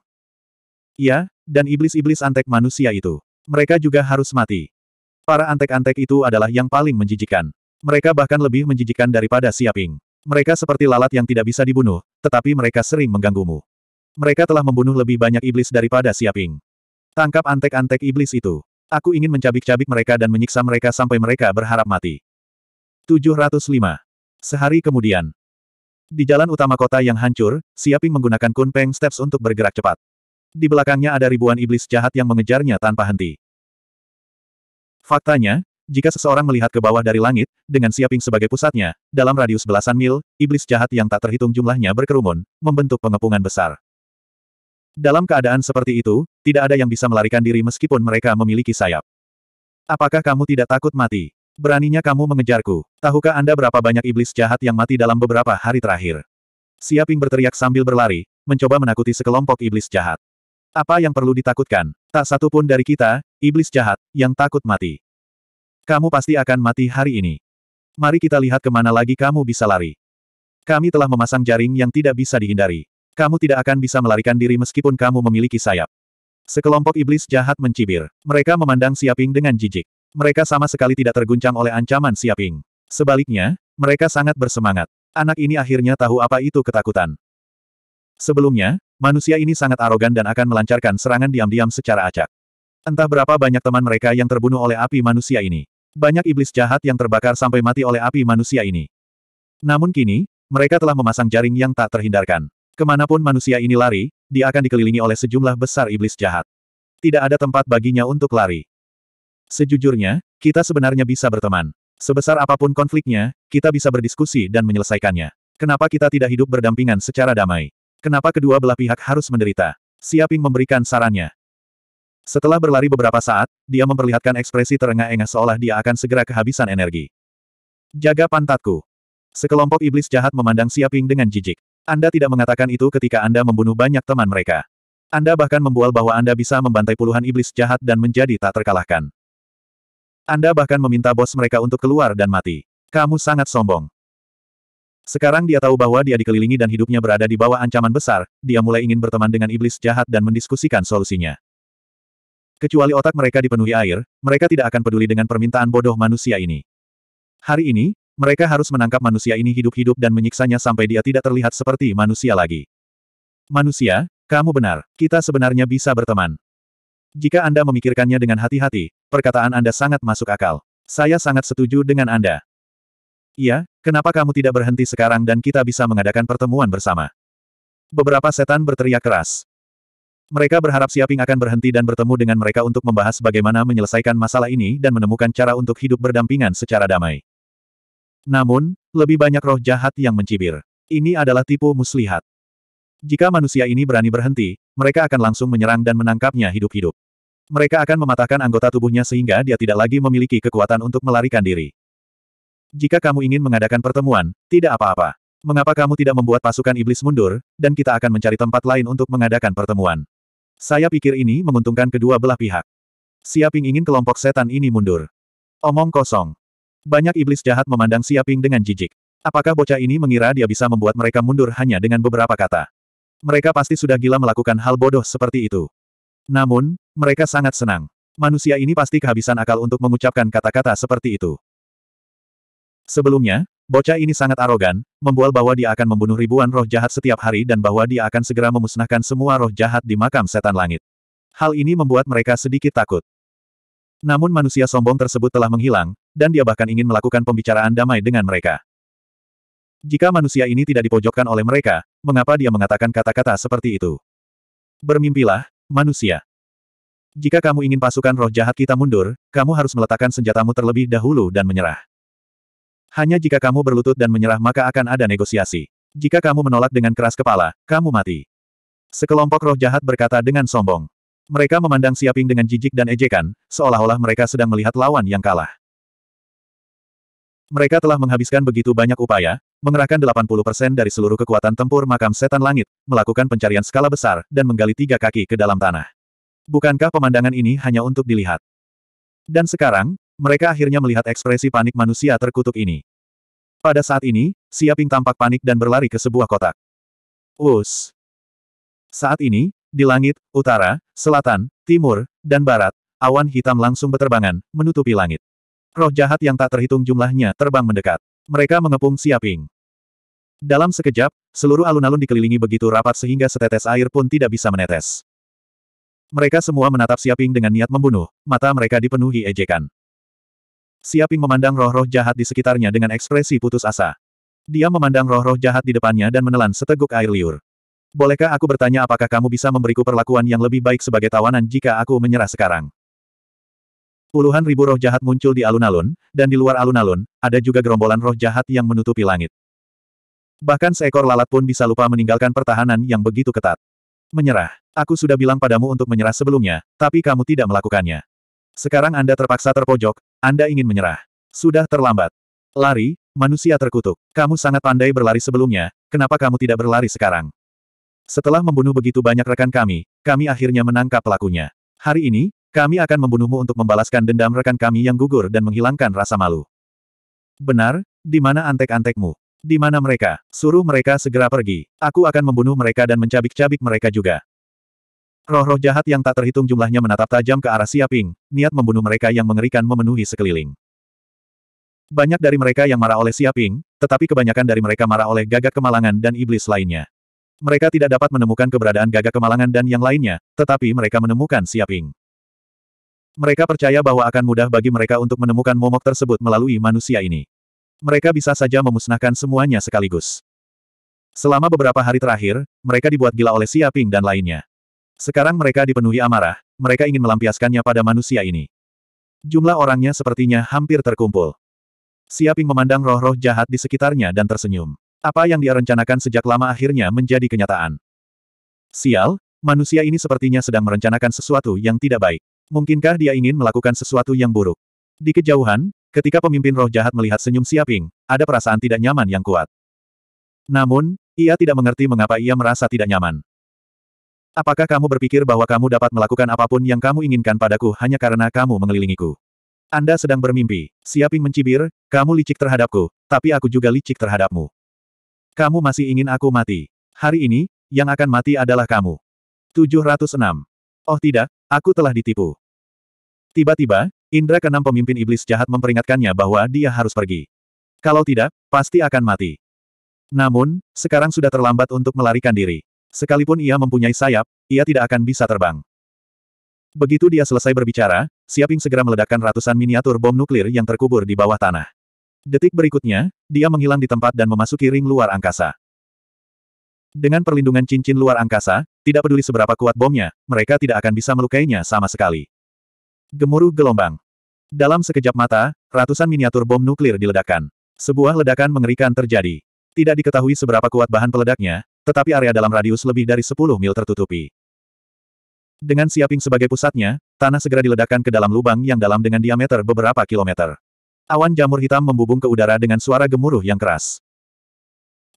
Speaker 1: Ya, dan iblis-iblis antek manusia itu. Mereka juga harus mati. Para antek-antek itu adalah yang paling menjijikan. Mereka bahkan lebih menjijikan daripada Siaping. Mereka seperti lalat yang tidak bisa dibunuh, tetapi mereka sering mengganggumu. Mereka telah membunuh lebih banyak iblis daripada Siaping. Tangkap antek-antek iblis itu. Aku ingin mencabik-cabik mereka dan menyiksa mereka sampai mereka berharap mati. 705. Sehari kemudian. Di jalan utama kota yang hancur, Siaping menggunakan Kunpeng Steps untuk bergerak cepat. Di belakangnya ada ribuan iblis jahat yang mengejarnya tanpa henti. Faktanya, jika seseorang melihat ke bawah dari langit, dengan Siaping sebagai pusatnya, dalam radius belasan mil, iblis jahat yang tak terhitung jumlahnya berkerumun, membentuk pengepungan besar. Dalam keadaan seperti itu, tidak ada yang bisa melarikan diri meskipun mereka memiliki sayap. Apakah kamu tidak takut mati? Beraninya kamu mengejarku. Tahukah Anda berapa banyak iblis jahat yang mati dalam beberapa hari terakhir? Siaping berteriak sambil berlari, mencoba menakuti sekelompok iblis jahat. Apa yang perlu ditakutkan? Tak satu pun dari kita, iblis jahat, yang takut mati. Kamu pasti akan mati hari ini. Mari kita lihat kemana lagi kamu bisa lari. Kami telah memasang jaring yang tidak bisa dihindari. Kamu tidak akan bisa melarikan diri meskipun kamu memiliki sayap. Sekelompok iblis jahat mencibir. Mereka memandang Siaping dengan jijik. Mereka sama sekali tidak terguncang oleh ancaman Siaping. Sebaliknya, mereka sangat bersemangat. Anak ini akhirnya tahu apa itu ketakutan. Sebelumnya, manusia ini sangat arogan dan akan melancarkan serangan diam-diam secara acak. Entah berapa banyak teman mereka yang terbunuh oleh api manusia ini. Banyak iblis jahat yang terbakar sampai mati oleh api manusia ini. Namun kini, mereka telah memasang jaring yang tak terhindarkan. Kemanapun manusia ini lari, dia akan dikelilingi oleh sejumlah besar iblis jahat. Tidak ada tempat baginya untuk lari. Sejujurnya, kita sebenarnya bisa berteman. Sebesar apapun konfliknya, kita bisa berdiskusi dan menyelesaikannya. Kenapa kita tidak hidup berdampingan secara damai? Kenapa kedua belah pihak harus menderita? Siaping memberikan sarannya. Setelah berlari beberapa saat, dia memperlihatkan ekspresi terengah-engah seolah dia akan segera kehabisan energi. Jaga pantatku. Sekelompok iblis jahat memandang Siaping dengan jijik. Anda tidak mengatakan itu ketika Anda membunuh banyak teman mereka. Anda bahkan membual bahwa Anda bisa membantai puluhan iblis jahat dan menjadi tak terkalahkan. Anda bahkan meminta bos mereka untuk keluar dan mati. Kamu sangat sombong. Sekarang dia tahu bahwa dia dikelilingi dan hidupnya berada di bawah ancaman besar, dia mulai ingin berteman dengan iblis jahat dan mendiskusikan solusinya. Kecuali otak mereka dipenuhi air, mereka tidak akan peduli dengan permintaan bodoh manusia ini. Hari ini, mereka harus menangkap manusia ini hidup-hidup dan menyiksanya sampai dia tidak terlihat seperti manusia lagi. Manusia, kamu benar, kita sebenarnya bisa berteman. Jika Anda memikirkannya dengan hati-hati, perkataan Anda sangat masuk akal. Saya sangat setuju dengan Anda. Iya, kenapa kamu tidak berhenti sekarang dan kita bisa mengadakan pertemuan bersama? Beberapa setan berteriak keras. Mereka berharap Siaping akan berhenti dan bertemu dengan mereka untuk membahas bagaimana menyelesaikan masalah ini dan menemukan cara untuk hidup berdampingan secara damai. Namun, lebih banyak roh jahat yang mencibir. Ini adalah tipu muslihat. Jika manusia ini berani berhenti, mereka akan langsung menyerang dan menangkapnya hidup-hidup. Mereka akan mematahkan anggota tubuhnya sehingga dia tidak lagi memiliki kekuatan untuk melarikan diri. Jika kamu ingin mengadakan pertemuan, tidak apa-apa. Mengapa kamu tidak membuat pasukan iblis mundur, dan kita akan mencari tempat lain untuk mengadakan pertemuan? Saya pikir ini menguntungkan kedua belah pihak. Siaping ingin kelompok setan ini mundur. Omong kosong. Banyak iblis jahat memandang Siaping dengan jijik. Apakah bocah ini mengira dia bisa membuat mereka mundur hanya dengan beberapa kata? Mereka pasti sudah gila melakukan hal bodoh seperti itu. Namun, mereka sangat senang. Manusia ini pasti kehabisan akal untuk mengucapkan kata-kata seperti itu. Sebelumnya, bocah ini sangat arogan, membual bahwa dia akan membunuh ribuan roh jahat setiap hari dan bahwa dia akan segera memusnahkan semua roh jahat di makam setan langit. Hal ini membuat mereka sedikit takut. Namun manusia sombong tersebut telah menghilang, dan dia bahkan ingin melakukan pembicaraan damai dengan mereka. Jika manusia ini tidak dipojokkan oleh mereka, mengapa dia mengatakan kata-kata seperti itu? Bermimpilah, manusia. Jika kamu ingin pasukan roh jahat kita mundur, kamu harus meletakkan senjatamu terlebih dahulu dan menyerah. Hanya jika kamu berlutut dan menyerah maka akan ada negosiasi. Jika kamu menolak dengan keras kepala, kamu mati. Sekelompok roh jahat berkata dengan sombong. Mereka memandang Siaping dengan jijik dan ejekan, seolah-olah mereka sedang melihat lawan yang kalah. Mereka telah menghabiskan begitu banyak upaya, mengerahkan 80% dari seluruh kekuatan tempur makam setan langit, melakukan pencarian skala besar, dan menggali tiga kaki ke dalam tanah. Bukankah pemandangan ini hanya untuk dilihat? Dan sekarang, mereka akhirnya melihat ekspresi panik manusia terkutuk ini. Pada saat ini, Siaping tampak panik dan berlari ke sebuah kotak. Us. Saat ini, di langit, utara, selatan, timur, dan barat, awan hitam langsung berterbangan, menutupi langit. Roh jahat yang tak terhitung jumlahnya terbang mendekat. Mereka mengepung Siaping. Dalam sekejap, seluruh alun-alun dikelilingi begitu rapat sehingga setetes air pun tidak bisa menetes. Mereka semua menatap Siaping dengan niat membunuh, mata mereka dipenuhi ejekan. Siaping memandang roh-roh jahat di sekitarnya dengan ekspresi putus asa. Dia memandang roh-roh jahat di depannya dan menelan seteguk air liur. Bolehkah aku bertanya apakah kamu bisa memberiku perlakuan yang lebih baik sebagai tawanan jika aku menyerah sekarang? Puluhan ribu roh jahat muncul di alun-alun, dan di luar alun-alun, ada juga gerombolan roh jahat yang menutupi langit. Bahkan seekor lalat pun bisa lupa meninggalkan pertahanan yang begitu ketat. Menyerah. Aku sudah bilang padamu untuk menyerah sebelumnya, tapi kamu tidak melakukannya. Sekarang Anda terpaksa terpojok, Anda ingin menyerah. Sudah terlambat. Lari, manusia terkutuk. Kamu sangat pandai berlari sebelumnya, kenapa kamu tidak berlari sekarang? Setelah membunuh begitu banyak rekan kami, kami akhirnya menangkap pelakunya. Hari ini, kami akan membunuhmu untuk membalaskan dendam rekan kami yang gugur dan menghilangkan rasa malu. Benar, di mana antek-antekmu? Di mana mereka? Suruh mereka segera pergi. Aku akan membunuh mereka dan mencabik-cabik mereka juga. Roh-roh jahat yang tak terhitung jumlahnya menatap tajam ke arah Siaping, niat membunuh mereka yang mengerikan memenuhi sekeliling. Banyak dari mereka yang marah oleh Siaping, tetapi kebanyakan dari mereka marah oleh gagak kemalangan dan iblis lainnya. Mereka tidak dapat menemukan keberadaan gagak kemalangan dan yang lainnya, tetapi mereka menemukan Siaping. Mereka percaya bahwa akan mudah bagi mereka untuk menemukan momok tersebut melalui manusia ini. Mereka bisa saja memusnahkan semuanya sekaligus. Selama beberapa hari terakhir, mereka dibuat gila oleh Siaping dan lainnya. Sekarang mereka dipenuhi amarah, mereka ingin melampiaskannya pada manusia ini. Jumlah orangnya sepertinya hampir terkumpul. Siaping memandang roh-roh jahat di sekitarnya dan tersenyum. Apa yang dia rencanakan sejak lama akhirnya menjadi kenyataan. Sial, manusia ini sepertinya sedang merencanakan sesuatu yang tidak baik. Mungkinkah dia ingin melakukan sesuatu yang buruk? Di kejauhan, ketika pemimpin roh jahat melihat senyum Siaping, ada perasaan tidak nyaman yang kuat. Namun, ia tidak mengerti mengapa ia merasa tidak nyaman. Apakah kamu berpikir bahwa kamu dapat melakukan apapun yang kamu inginkan padaku hanya karena kamu mengelilingiku? Anda sedang bermimpi. Siaping mencibir, kamu licik terhadapku, tapi aku juga licik terhadapmu. Kamu masih ingin aku mati. Hari ini, yang akan mati adalah kamu. 706. Oh tidak, aku telah ditipu. Tiba-tiba, indra keenam pemimpin iblis jahat memperingatkannya bahwa dia harus pergi. Kalau tidak, pasti akan mati. Namun, sekarang sudah terlambat untuk melarikan diri. Sekalipun ia mempunyai sayap, ia tidak akan bisa terbang. Begitu dia selesai berbicara, Siaping segera meledakkan ratusan miniatur bom nuklir yang terkubur di bawah tanah. Detik berikutnya, dia menghilang di tempat dan memasuki ring luar angkasa. Dengan perlindungan cincin luar angkasa, tidak peduli seberapa kuat bomnya, mereka tidak akan bisa melukainya sama sekali. Gemuruh gelombang. Dalam sekejap mata, ratusan miniatur bom nuklir diledakkan. Sebuah ledakan mengerikan terjadi. Tidak diketahui seberapa kuat bahan peledaknya, tetapi area dalam radius lebih dari 10 mil tertutupi. Dengan Siaping sebagai pusatnya, tanah segera diledakkan ke dalam lubang yang dalam dengan diameter beberapa kilometer. Awan jamur hitam membubung ke udara dengan suara gemuruh yang keras.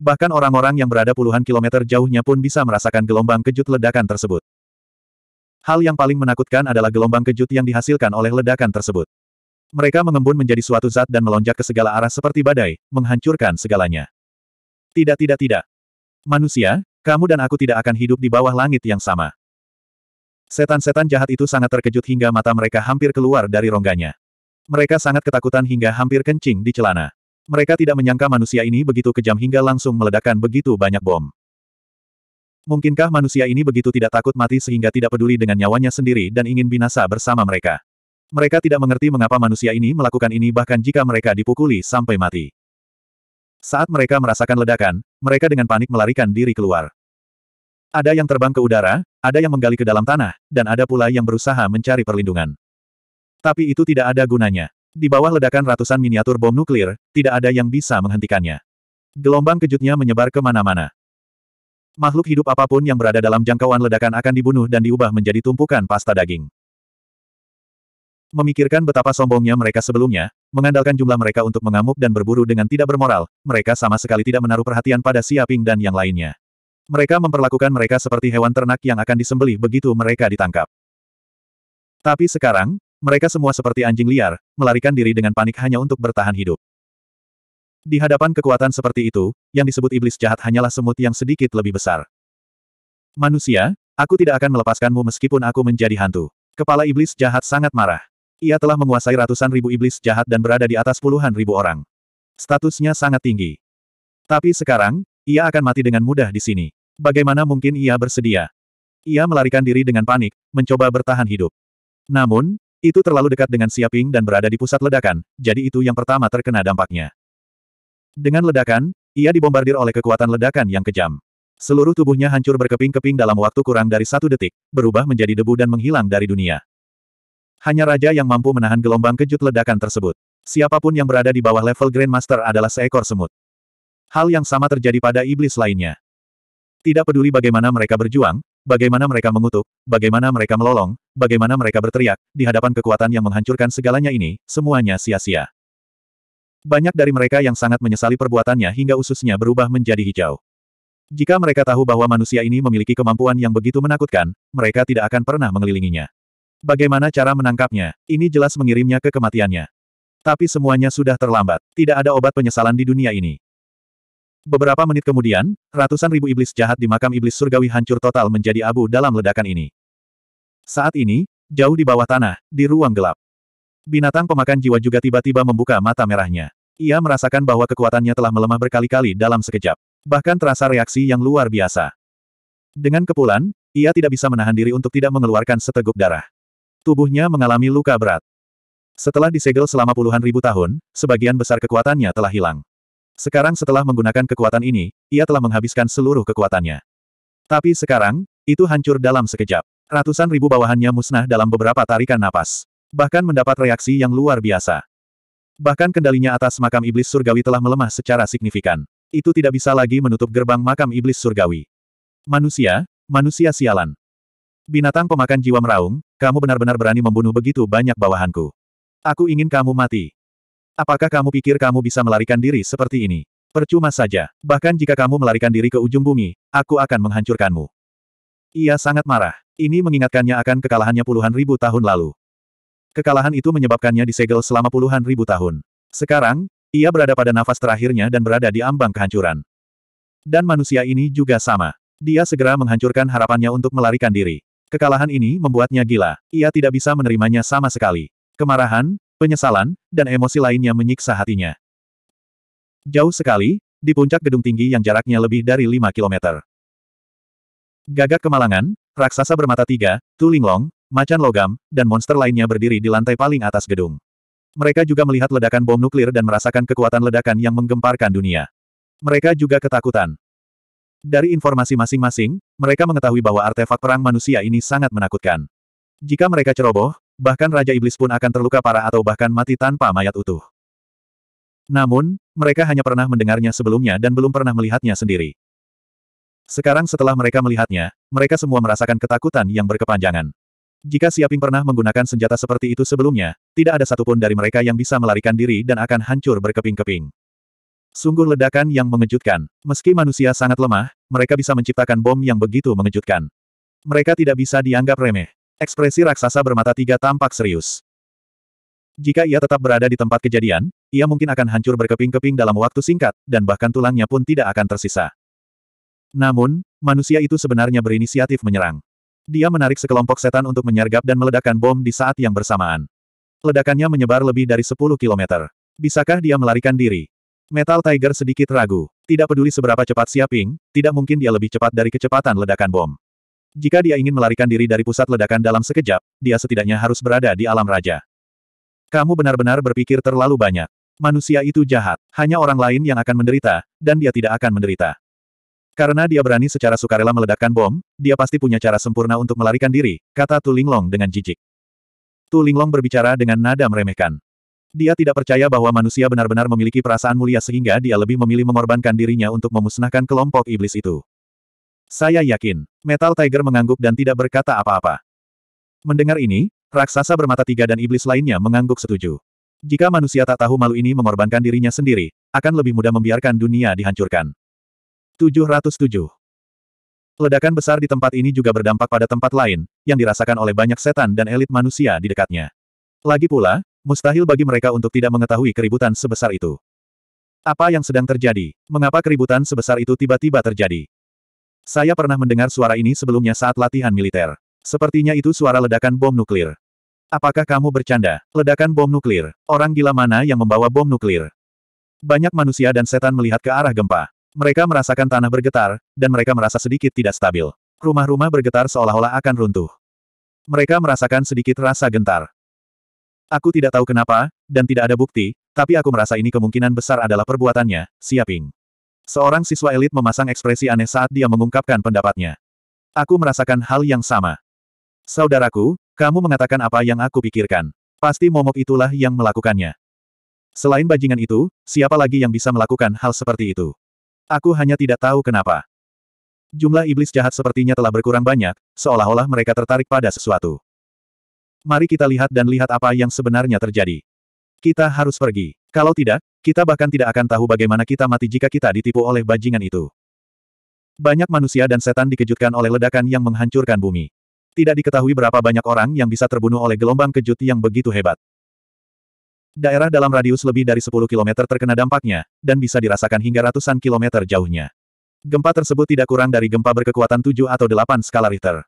Speaker 1: Bahkan orang-orang yang berada puluhan kilometer jauhnya pun bisa merasakan gelombang kejut ledakan tersebut. Hal yang paling menakutkan adalah gelombang kejut yang dihasilkan oleh ledakan tersebut. Mereka mengembun menjadi suatu zat dan melonjak ke segala arah seperti badai, menghancurkan segalanya. Tidak tidak tidak, Manusia, kamu dan aku tidak akan hidup di bawah langit yang sama. Setan-setan jahat itu sangat terkejut hingga mata mereka hampir keluar dari rongganya. Mereka sangat ketakutan hingga hampir kencing di celana. Mereka tidak menyangka manusia ini begitu kejam hingga langsung meledakkan begitu banyak bom. Mungkinkah manusia ini begitu tidak takut mati sehingga tidak peduli dengan nyawanya sendiri dan ingin binasa bersama mereka? Mereka tidak mengerti mengapa manusia ini melakukan ini bahkan jika mereka dipukuli sampai mati. Saat mereka merasakan ledakan, mereka dengan panik melarikan diri keluar. Ada yang terbang ke udara, ada yang menggali ke dalam tanah, dan ada pula yang berusaha mencari perlindungan. Tapi itu tidak ada gunanya. Di bawah ledakan ratusan miniatur bom nuklir, tidak ada yang bisa menghentikannya. Gelombang kejutnya menyebar ke mana mana Makhluk hidup apapun yang berada dalam jangkauan ledakan akan dibunuh dan diubah menjadi tumpukan pasta daging. Memikirkan betapa sombongnya mereka sebelumnya, mengandalkan jumlah mereka untuk mengamuk dan berburu dengan tidak bermoral, mereka sama sekali tidak menaruh perhatian pada Siaping dan yang lainnya. Mereka memperlakukan mereka seperti hewan ternak yang akan disembelih begitu mereka ditangkap. Tapi sekarang, mereka semua seperti anjing liar, melarikan diri dengan panik hanya untuk bertahan hidup. Di hadapan kekuatan seperti itu, yang disebut iblis jahat hanyalah semut yang sedikit lebih besar. Manusia, aku tidak akan melepaskanmu meskipun aku menjadi hantu. Kepala iblis jahat sangat marah. Ia telah menguasai ratusan ribu iblis jahat dan berada di atas puluhan ribu orang. Statusnya sangat tinggi. Tapi sekarang, ia akan mati dengan mudah di sini. Bagaimana mungkin ia bersedia? Ia melarikan diri dengan panik, mencoba bertahan hidup. Namun, itu terlalu dekat dengan Siaping dan berada di pusat ledakan, jadi itu yang pertama terkena dampaknya. Dengan ledakan, ia dibombardir oleh kekuatan ledakan yang kejam. Seluruh tubuhnya hancur berkeping-keping dalam waktu kurang dari satu detik, berubah menjadi debu dan menghilang dari dunia. Hanya raja yang mampu menahan gelombang kejut ledakan tersebut. Siapapun yang berada di bawah level Grandmaster adalah seekor semut. Hal yang sama terjadi pada iblis lainnya. Tidak peduli bagaimana mereka berjuang, bagaimana mereka mengutuk, bagaimana mereka melolong, bagaimana mereka berteriak, di hadapan kekuatan yang menghancurkan segalanya ini, semuanya sia-sia. Banyak dari mereka yang sangat menyesali perbuatannya hingga ususnya berubah menjadi hijau. Jika mereka tahu bahwa manusia ini memiliki kemampuan yang begitu menakutkan, mereka tidak akan pernah mengelilinginya. Bagaimana cara menangkapnya? Ini jelas mengirimnya ke kematiannya. Tapi semuanya sudah terlambat. Tidak ada obat penyesalan di dunia ini. Beberapa menit kemudian, ratusan ribu iblis jahat di makam iblis surgawi hancur total menjadi abu dalam ledakan ini. Saat ini, jauh di bawah tanah, di ruang gelap. Binatang pemakan jiwa juga tiba-tiba membuka mata merahnya. Ia merasakan bahwa kekuatannya telah melemah berkali-kali dalam sekejap. Bahkan terasa reaksi yang luar biasa. Dengan kepulan, ia tidak bisa menahan diri untuk tidak mengeluarkan seteguk darah. Tubuhnya mengalami luka berat. Setelah disegel selama puluhan ribu tahun, sebagian besar kekuatannya telah hilang. Sekarang setelah menggunakan kekuatan ini, ia telah menghabiskan seluruh kekuatannya. Tapi sekarang, itu hancur dalam sekejap. Ratusan ribu bawahannya musnah dalam beberapa tarikan napas. Bahkan mendapat reaksi yang luar biasa. Bahkan kendalinya atas makam iblis surgawi telah melemah secara signifikan. Itu tidak bisa lagi menutup gerbang makam iblis surgawi. Manusia, manusia sialan. Binatang pemakan jiwa meraung, kamu benar-benar berani membunuh begitu banyak bawahanku. Aku ingin kamu mati. Apakah kamu pikir kamu bisa melarikan diri seperti ini? Percuma saja, bahkan jika kamu melarikan diri ke ujung bumi, aku akan menghancurkanmu. Ia sangat marah. Ini mengingatkannya akan kekalahannya puluhan ribu tahun lalu. Kekalahan itu menyebabkannya disegel selama puluhan ribu tahun. Sekarang, ia berada pada nafas terakhirnya dan berada di ambang kehancuran. Dan manusia ini juga sama. Dia segera menghancurkan harapannya untuk melarikan diri. Kekalahan ini membuatnya gila. Ia tidak bisa menerimanya sama sekali. Kemarahan, penyesalan, dan emosi lainnya menyiksa hatinya. Jauh sekali, di puncak gedung tinggi yang jaraknya lebih dari 5 kilometer. Gagak kemalangan, raksasa bermata tiga, tulinglong, macan logam, dan monster lainnya berdiri di lantai paling atas gedung. Mereka juga melihat ledakan bom nuklir dan merasakan kekuatan ledakan yang menggemparkan dunia. Mereka juga ketakutan. Dari informasi masing-masing, mereka mengetahui bahwa artefak perang manusia ini sangat menakutkan. Jika mereka ceroboh, bahkan Raja Iblis pun akan terluka parah atau bahkan mati tanpa mayat utuh. Namun, mereka hanya pernah mendengarnya sebelumnya dan belum pernah melihatnya sendiri. Sekarang setelah mereka melihatnya, mereka semua merasakan ketakutan yang berkepanjangan. Jika Siaping pernah menggunakan senjata seperti itu sebelumnya, tidak ada satupun dari mereka yang bisa melarikan diri dan akan hancur berkeping-keping. Sungguh ledakan yang mengejutkan. Meski manusia sangat lemah, mereka bisa menciptakan bom yang begitu mengejutkan. Mereka tidak bisa dianggap remeh. Ekspresi raksasa bermata tiga tampak serius. Jika ia tetap berada di tempat kejadian, ia mungkin akan hancur berkeping-keping dalam waktu singkat, dan bahkan tulangnya pun tidak akan tersisa. Namun, manusia itu sebenarnya berinisiatif menyerang. Dia menarik sekelompok setan untuk menyergap dan meledakkan bom di saat yang bersamaan. Ledakannya menyebar lebih dari 10 kilometer. Bisakah dia melarikan diri? Metal Tiger sedikit ragu. Tidak peduli seberapa cepat Siaping, tidak mungkin dia lebih cepat dari kecepatan ledakan bom. Jika dia ingin melarikan diri dari pusat ledakan dalam sekejap, dia setidaknya harus berada di alam raja. Kamu benar-benar berpikir terlalu banyak. Manusia itu jahat, hanya orang lain yang akan menderita, dan dia tidak akan menderita. Karena dia berani secara sukarela meledakkan bom, dia pasti punya cara sempurna untuk melarikan diri, kata Long dengan jijik. Long berbicara dengan nada meremehkan. Dia tidak percaya bahwa manusia benar-benar memiliki perasaan mulia sehingga dia lebih memilih mengorbankan dirinya untuk memusnahkan kelompok iblis itu. Saya yakin, Metal Tiger mengangguk dan tidak berkata apa-apa. Mendengar ini, raksasa bermata tiga dan iblis lainnya mengangguk setuju. Jika manusia tak tahu malu ini mengorbankan dirinya sendiri, akan lebih mudah membiarkan dunia dihancurkan. 707. Ledakan besar di tempat ini juga berdampak pada tempat lain, yang dirasakan oleh banyak setan dan elit manusia di dekatnya. Lagi pula, Mustahil bagi mereka untuk tidak mengetahui keributan sebesar itu. Apa yang sedang terjadi? Mengapa keributan sebesar itu tiba-tiba terjadi? Saya pernah mendengar suara ini sebelumnya saat latihan militer. Sepertinya itu suara ledakan bom nuklir. Apakah kamu bercanda? Ledakan bom nuklir. Orang gila mana yang membawa bom nuklir? Banyak manusia dan setan melihat ke arah gempa. Mereka merasakan tanah bergetar, dan mereka merasa sedikit tidak stabil. Rumah-rumah bergetar seolah-olah akan runtuh. Mereka merasakan sedikit rasa gentar. Aku tidak tahu kenapa, dan tidak ada bukti, tapi aku merasa ini kemungkinan besar adalah perbuatannya, Siaping. Seorang siswa elit memasang ekspresi aneh saat dia mengungkapkan pendapatnya. Aku merasakan hal yang sama. Saudaraku, kamu mengatakan apa yang aku pikirkan. Pasti momok itulah yang melakukannya. Selain bajingan itu, siapa lagi yang bisa melakukan hal seperti itu? Aku hanya tidak tahu kenapa. Jumlah iblis jahat sepertinya telah berkurang banyak, seolah-olah mereka tertarik pada sesuatu. Mari kita lihat dan lihat apa yang sebenarnya terjadi. Kita harus pergi. Kalau tidak, kita bahkan tidak akan tahu bagaimana kita mati jika kita ditipu oleh bajingan itu. Banyak manusia dan setan dikejutkan oleh ledakan yang menghancurkan bumi. Tidak diketahui berapa banyak orang yang bisa terbunuh oleh gelombang kejut yang begitu hebat. Daerah dalam radius lebih dari 10 km terkena dampaknya, dan bisa dirasakan hingga ratusan kilometer jauhnya. Gempa tersebut tidak kurang dari gempa berkekuatan 7 atau 8 skala Richter.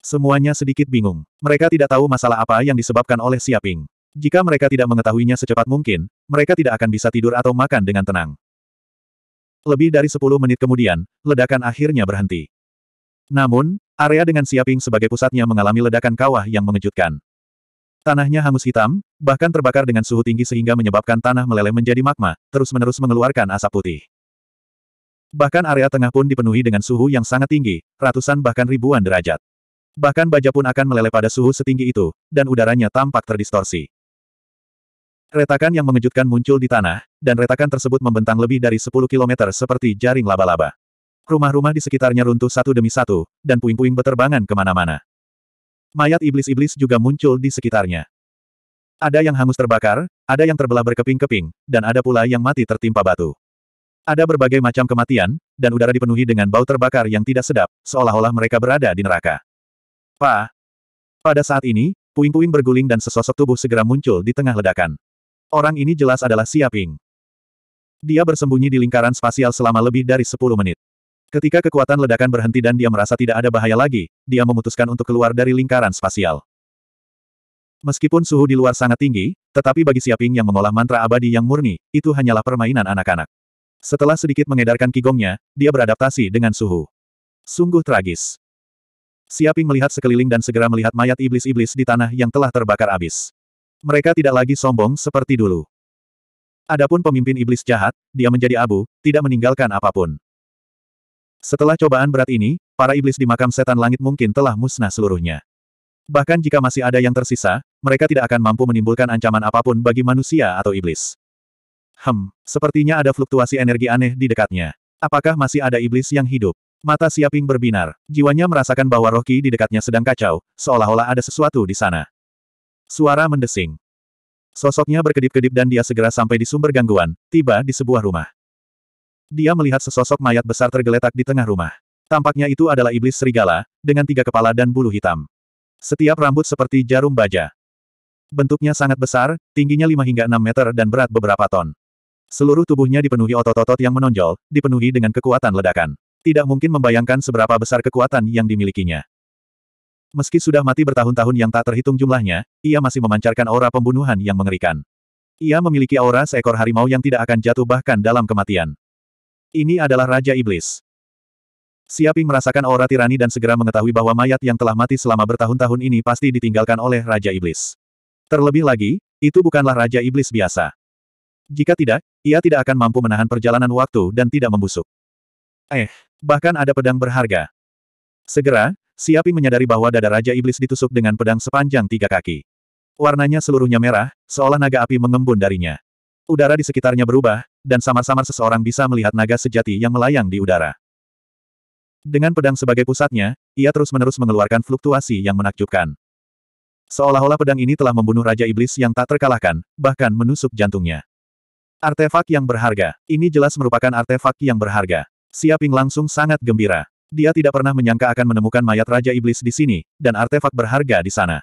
Speaker 1: Semuanya sedikit bingung. Mereka tidak tahu masalah apa yang disebabkan oleh Siaping. Jika mereka tidak mengetahuinya secepat mungkin, mereka tidak akan bisa tidur atau makan dengan tenang. Lebih dari 10 menit kemudian, ledakan akhirnya berhenti. Namun, area dengan Siaping sebagai pusatnya mengalami ledakan kawah yang mengejutkan. Tanahnya hangus hitam, bahkan terbakar dengan suhu tinggi sehingga menyebabkan tanah meleleh menjadi magma, terus-menerus mengeluarkan asap putih. Bahkan area tengah pun dipenuhi dengan suhu yang sangat tinggi, ratusan bahkan ribuan derajat. Bahkan baja pun akan meleleh pada suhu setinggi itu, dan udaranya tampak terdistorsi. Retakan yang mengejutkan muncul di tanah, dan retakan tersebut membentang lebih dari 10 km seperti jaring laba-laba. Rumah-rumah di sekitarnya runtuh satu demi satu, dan puing-puing beterbangan kemana-mana. Mayat iblis-iblis juga muncul di sekitarnya. Ada yang hangus terbakar, ada yang terbelah berkeping-keping, dan ada pula yang mati tertimpa batu. Ada berbagai macam kematian, dan udara dipenuhi dengan bau terbakar yang tidak sedap, seolah-olah mereka berada di neraka. Pa! Pada saat ini, puing-puing berguling dan sesosok tubuh segera muncul di tengah ledakan. Orang ini jelas adalah Siaping. Dia bersembunyi di lingkaran spasial selama lebih dari 10 menit. Ketika kekuatan ledakan berhenti dan dia merasa tidak ada bahaya lagi, dia memutuskan untuk keluar dari lingkaran spasial. Meskipun suhu di luar sangat tinggi, tetapi bagi Siaping yang mengolah mantra abadi yang murni, itu hanyalah permainan anak-anak. Setelah sedikit mengedarkan kigongnya, dia beradaptasi dengan suhu. Sungguh tragis. Siaping melihat sekeliling dan segera melihat mayat iblis-iblis di tanah yang telah terbakar abis. Mereka tidak lagi sombong seperti dulu. Adapun pemimpin iblis jahat, dia menjadi abu, tidak meninggalkan apapun. Setelah cobaan berat ini, para iblis di makam setan langit mungkin telah musnah seluruhnya. Bahkan jika masih ada yang tersisa, mereka tidak akan mampu menimbulkan ancaman apapun bagi manusia atau iblis. Hmm, sepertinya ada fluktuasi energi aneh di dekatnya. Apakah masih ada iblis yang hidup? Mata Siaping berbinar, jiwanya merasakan bahwa Rocky di dekatnya sedang kacau, seolah-olah ada sesuatu di sana. Suara mendesing. Sosoknya berkedip-kedip dan dia segera sampai di sumber gangguan, tiba di sebuah rumah. Dia melihat sesosok mayat besar tergeletak di tengah rumah. Tampaknya itu adalah iblis serigala, dengan tiga kepala dan bulu hitam. Setiap rambut seperti jarum baja. Bentuknya sangat besar, tingginya 5 hingga 6 meter dan berat beberapa ton. Seluruh tubuhnya dipenuhi otot-otot yang menonjol, dipenuhi dengan kekuatan ledakan. Tidak mungkin membayangkan seberapa besar kekuatan yang dimilikinya. Meski sudah mati bertahun-tahun yang tak terhitung jumlahnya, ia masih memancarkan aura pembunuhan yang mengerikan. Ia memiliki aura seekor harimau yang tidak akan jatuh bahkan dalam kematian. Ini adalah Raja Iblis. Siaping merasakan aura tirani dan segera mengetahui bahwa mayat yang telah mati selama bertahun-tahun ini pasti ditinggalkan oleh Raja Iblis. Terlebih lagi, itu bukanlah Raja Iblis biasa. Jika tidak, ia tidak akan mampu menahan perjalanan waktu dan tidak membusuk. Eh, Bahkan ada pedang berharga. Segera, Siapi menyadari bahwa dada Raja Iblis ditusuk dengan pedang sepanjang tiga kaki. Warnanya seluruhnya merah, seolah naga api mengembun darinya. Udara di sekitarnya berubah, dan samar-samar seseorang bisa melihat naga sejati yang melayang di udara. Dengan pedang sebagai pusatnya, ia terus-menerus mengeluarkan fluktuasi yang menakjubkan. Seolah-olah pedang ini telah membunuh Raja Iblis yang tak terkalahkan, bahkan menusuk jantungnya. Artefak yang berharga. Ini jelas merupakan artefak yang berharga. Siaping langsung sangat gembira. Dia tidak pernah menyangka akan menemukan mayat Raja Iblis di sini, dan artefak berharga di sana.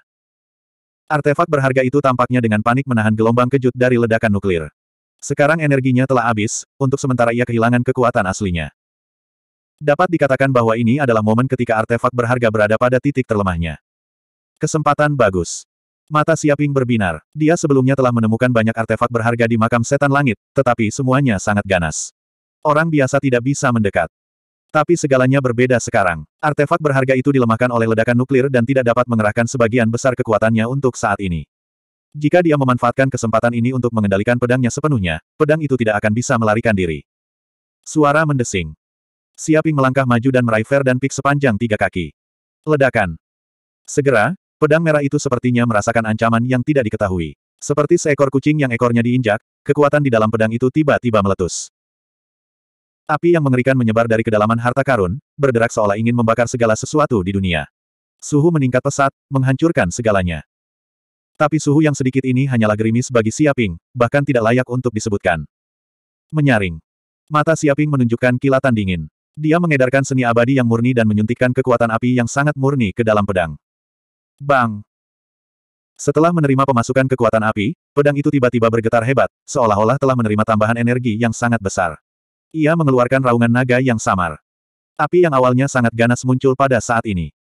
Speaker 1: Artefak berharga itu tampaknya dengan panik menahan gelombang kejut dari ledakan nuklir. Sekarang energinya telah habis, untuk sementara ia kehilangan kekuatan aslinya. Dapat dikatakan bahwa ini adalah momen ketika artefak berharga berada pada titik terlemahnya. Kesempatan bagus. Mata Siaping berbinar. Dia sebelumnya telah menemukan banyak artefak berharga di makam setan langit, tetapi semuanya sangat ganas. Orang biasa tidak bisa mendekat. Tapi segalanya berbeda sekarang. Artefak berharga itu dilemahkan oleh ledakan nuklir dan tidak dapat mengerahkan sebagian besar kekuatannya untuk saat ini. Jika dia memanfaatkan kesempatan ini untuk mengendalikan pedangnya sepenuhnya, pedang itu tidak akan bisa melarikan diri. Suara mendesing. Siaping melangkah maju dan meraih Fair dan Pik sepanjang tiga kaki. Ledakan. Segera, pedang merah itu sepertinya merasakan ancaman yang tidak diketahui. Seperti seekor kucing yang ekornya diinjak, kekuatan di dalam pedang itu tiba-tiba meletus. Api yang mengerikan menyebar dari kedalaman harta karun, berderak seolah ingin membakar segala sesuatu di dunia. Suhu meningkat pesat, menghancurkan segalanya. Tapi suhu yang sedikit ini hanyalah gerimis bagi Siaping, bahkan tidak layak untuk disebutkan. Menyaring. Mata Siaping menunjukkan kilatan dingin. Dia mengedarkan seni abadi yang murni dan menyuntikkan kekuatan api yang sangat murni ke dalam pedang. Bang! Setelah menerima pemasukan kekuatan api, pedang itu tiba-tiba bergetar hebat, seolah-olah telah menerima tambahan energi yang sangat besar. Ia mengeluarkan raungan naga yang samar. Api yang awalnya sangat ganas muncul pada saat ini.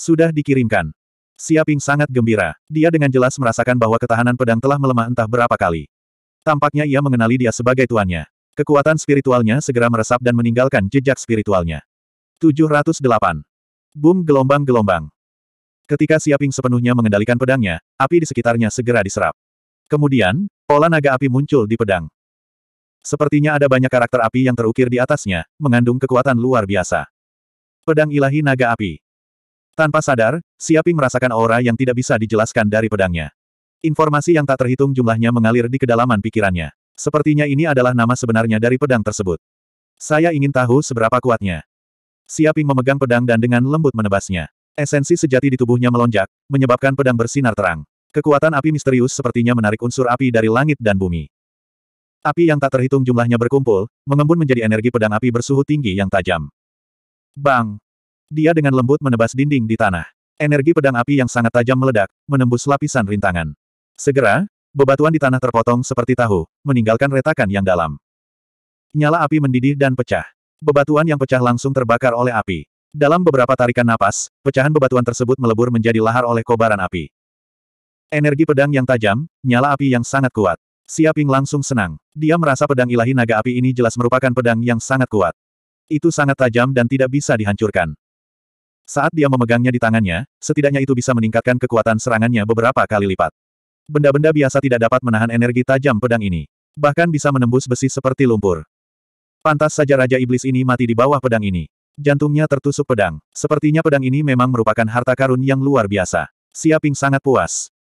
Speaker 1: Sudah dikirimkan. Siaping sangat gembira. Dia dengan jelas merasakan bahwa ketahanan pedang telah melemah entah berapa kali. Tampaknya ia mengenali dia sebagai tuannya. Kekuatan spiritualnya segera meresap dan meninggalkan jejak spiritualnya. 708. Boom gelombang-gelombang. Ketika Siaping sepenuhnya mengendalikan pedangnya, api di sekitarnya segera diserap. Kemudian, pola naga api muncul di pedang. Sepertinya ada banyak karakter api yang terukir di atasnya, mengandung kekuatan luar biasa. Pedang ilahi naga api. Tanpa sadar, Siaping merasakan aura yang tidak bisa dijelaskan dari pedangnya. Informasi yang tak terhitung jumlahnya mengalir di kedalaman pikirannya. Sepertinya ini adalah nama sebenarnya dari pedang tersebut. Saya ingin tahu seberapa kuatnya. Siaping memegang pedang dan dengan lembut menebasnya. Esensi sejati di tubuhnya melonjak, menyebabkan pedang bersinar terang. Kekuatan api misterius sepertinya menarik unsur api dari langit dan bumi. Api yang tak terhitung jumlahnya berkumpul, mengembun menjadi energi pedang api bersuhu tinggi yang tajam. Bang! Dia dengan lembut menebas dinding di tanah. Energi pedang api yang sangat tajam meledak, menembus lapisan rintangan. Segera, bebatuan di tanah terpotong seperti tahu, meninggalkan retakan yang dalam. Nyala api mendidih dan pecah. Bebatuan yang pecah langsung terbakar oleh api. Dalam beberapa tarikan napas, pecahan bebatuan tersebut melebur menjadi lahar oleh kobaran api. Energi pedang yang tajam, nyala api yang sangat kuat. Siaping langsung senang. Dia merasa pedang ilahi naga api ini jelas merupakan pedang yang sangat kuat. Itu sangat tajam dan tidak bisa dihancurkan. Saat dia memegangnya di tangannya, setidaknya itu bisa meningkatkan kekuatan serangannya beberapa kali lipat. Benda-benda biasa tidak dapat menahan energi tajam pedang ini. Bahkan bisa menembus besi seperti lumpur. Pantas saja Raja Iblis ini mati di bawah pedang ini. Jantungnya tertusuk pedang. Sepertinya pedang ini memang merupakan harta karun yang luar biasa. Siaping sangat puas.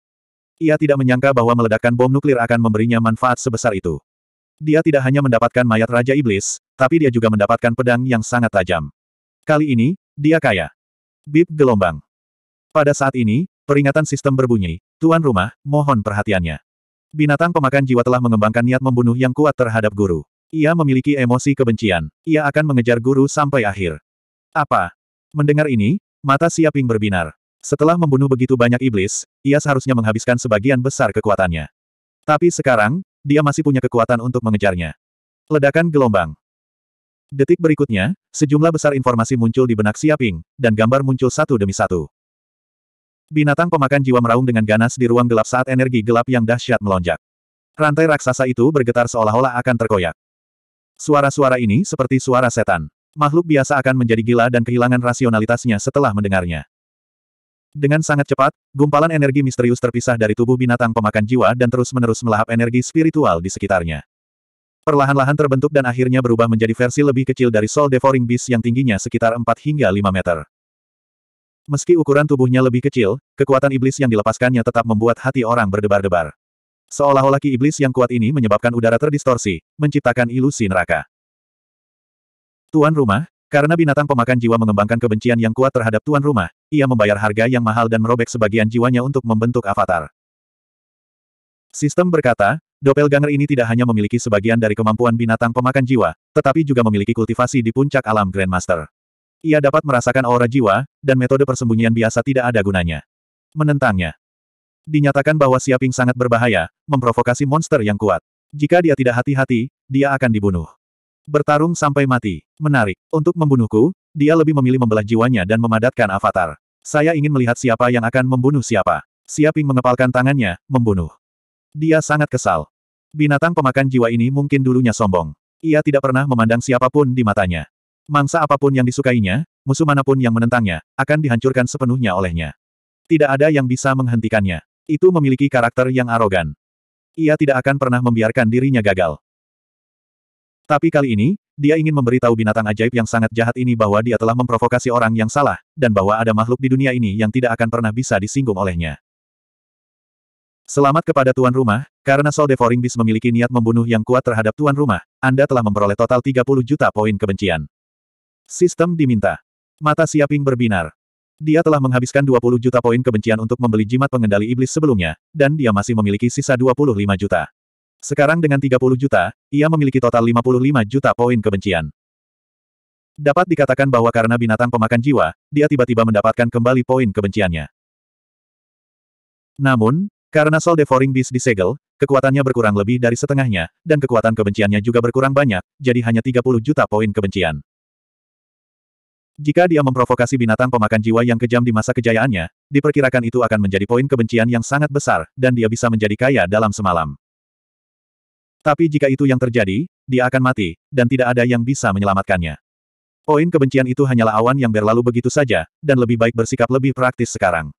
Speaker 1: Ia tidak menyangka bahwa meledakkan bom nuklir akan memberinya manfaat sebesar itu. Dia tidak hanya mendapatkan mayat Raja Iblis, tapi dia juga mendapatkan pedang yang sangat tajam. Kali ini, dia kaya. Bip gelombang. Pada saat ini, peringatan sistem berbunyi, Tuan Rumah, mohon perhatiannya. Binatang pemakan jiwa telah mengembangkan niat membunuh yang kuat terhadap guru. Ia memiliki emosi kebencian. Ia akan mengejar guru sampai akhir. Apa? Mendengar ini, mata Siaping berbinar. Setelah membunuh begitu banyak iblis, ia seharusnya menghabiskan sebagian besar kekuatannya. Tapi sekarang, dia masih punya kekuatan untuk mengejarnya. Ledakan gelombang. Detik berikutnya, sejumlah besar informasi muncul di benak Siaping, dan gambar muncul satu demi satu. Binatang pemakan jiwa meraung dengan ganas di ruang gelap saat energi gelap yang dahsyat melonjak. Rantai raksasa itu bergetar seolah-olah akan terkoyak. Suara-suara ini seperti suara setan. Makhluk biasa akan menjadi gila dan kehilangan rasionalitasnya setelah mendengarnya. Dengan sangat cepat, gumpalan energi misterius terpisah dari tubuh binatang pemakan jiwa dan terus-menerus melahap energi spiritual di sekitarnya. Perlahan-lahan terbentuk dan akhirnya berubah menjadi versi lebih kecil dari Soul Devouring Beast yang tingginya sekitar 4 hingga 5 meter. Meski ukuran tubuhnya lebih kecil, kekuatan iblis yang dilepaskannya tetap membuat hati orang berdebar-debar. Seolah-olah ki iblis yang kuat ini menyebabkan udara terdistorsi, menciptakan ilusi neraka. Tuan rumah, karena binatang pemakan jiwa mengembangkan kebencian yang kuat terhadap tuan rumah, ia membayar harga yang mahal dan merobek sebagian jiwanya untuk membentuk avatar. Sistem berkata, doppelganger ini tidak hanya memiliki sebagian dari kemampuan binatang pemakan jiwa, tetapi juga memiliki kultivasi di puncak alam Grandmaster. Ia dapat merasakan aura jiwa, dan metode persembunyian biasa tidak ada gunanya. Menentangnya. Dinyatakan bahwa Siaping sangat berbahaya, memprovokasi monster yang kuat. Jika dia tidak hati-hati, dia akan dibunuh. Bertarung sampai mati. Menarik. Untuk membunuhku, dia lebih memilih membelah jiwanya dan memadatkan avatar. Saya ingin melihat siapa yang akan membunuh siapa. Siaping mengepalkan tangannya, membunuh. Dia sangat kesal. Binatang pemakan jiwa ini mungkin dulunya sombong. Ia tidak pernah memandang siapapun di matanya. Mangsa apapun yang disukainya, musuh manapun yang menentangnya, akan dihancurkan sepenuhnya olehnya. Tidak ada yang bisa menghentikannya. Itu memiliki karakter yang arogan. Ia tidak akan pernah membiarkan dirinya gagal. Tapi kali ini, dia ingin memberitahu binatang ajaib yang sangat jahat ini bahwa dia telah memprovokasi orang yang salah, dan bahwa ada makhluk di dunia ini yang tidak akan pernah bisa disinggung olehnya. Selamat kepada tuan rumah, karena Soul Devouring Beast memiliki niat membunuh yang kuat terhadap tuan rumah, Anda telah memperoleh total 30 juta poin kebencian. Sistem diminta. Mata Siaping berbinar. Dia telah menghabiskan 20 juta poin kebencian untuk membeli jimat pengendali iblis sebelumnya, dan dia masih memiliki sisa 25 juta. Sekarang dengan 30 juta, ia memiliki total 55 juta poin kebencian. Dapat dikatakan bahwa karena binatang pemakan jiwa, dia tiba-tiba mendapatkan kembali poin kebenciannya. Namun, karena Soul Devouring Beast disegel, kekuatannya berkurang lebih dari setengahnya, dan kekuatan kebenciannya juga berkurang banyak, jadi hanya 30 juta poin kebencian. Jika dia memprovokasi binatang pemakan jiwa yang kejam di masa kejayaannya, diperkirakan itu akan menjadi poin kebencian yang sangat besar, dan dia bisa menjadi kaya dalam semalam. Tapi jika itu yang terjadi, dia akan mati, dan tidak ada yang bisa menyelamatkannya. Poin kebencian itu hanyalah awan yang berlalu begitu saja, dan lebih baik bersikap lebih praktis sekarang.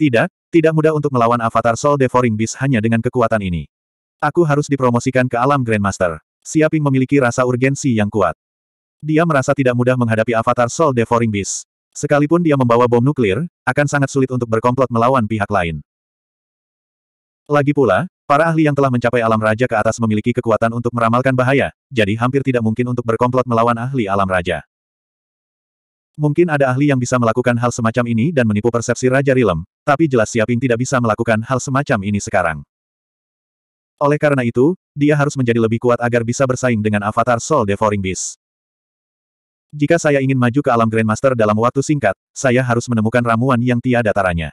Speaker 1: Tidak, tidak mudah untuk melawan avatar Soul Devouring Beast hanya dengan kekuatan ini. Aku harus dipromosikan ke alam Grandmaster. Siaping memiliki rasa urgensi yang kuat. Dia merasa tidak mudah menghadapi avatar Soul Devouring Beast. Sekalipun dia membawa bom nuklir, akan sangat sulit untuk berkomplot melawan pihak lain. Lagi pula, para ahli yang telah mencapai alam raja ke atas memiliki kekuatan untuk meramalkan bahaya, jadi hampir tidak mungkin untuk berkomplot melawan ahli alam raja. Mungkin ada ahli yang bisa melakukan hal semacam ini dan menipu persepsi Raja Rilem, tapi jelas Siaping tidak bisa melakukan hal semacam ini sekarang. Oleh karena itu, dia harus menjadi lebih kuat agar bisa bersaing dengan avatar Soul Devouring Beast. Jika saya ingin maju ke alam Grandmaster dalam waktu singkat, saya harus menemukan ramuan yang tiada taranya.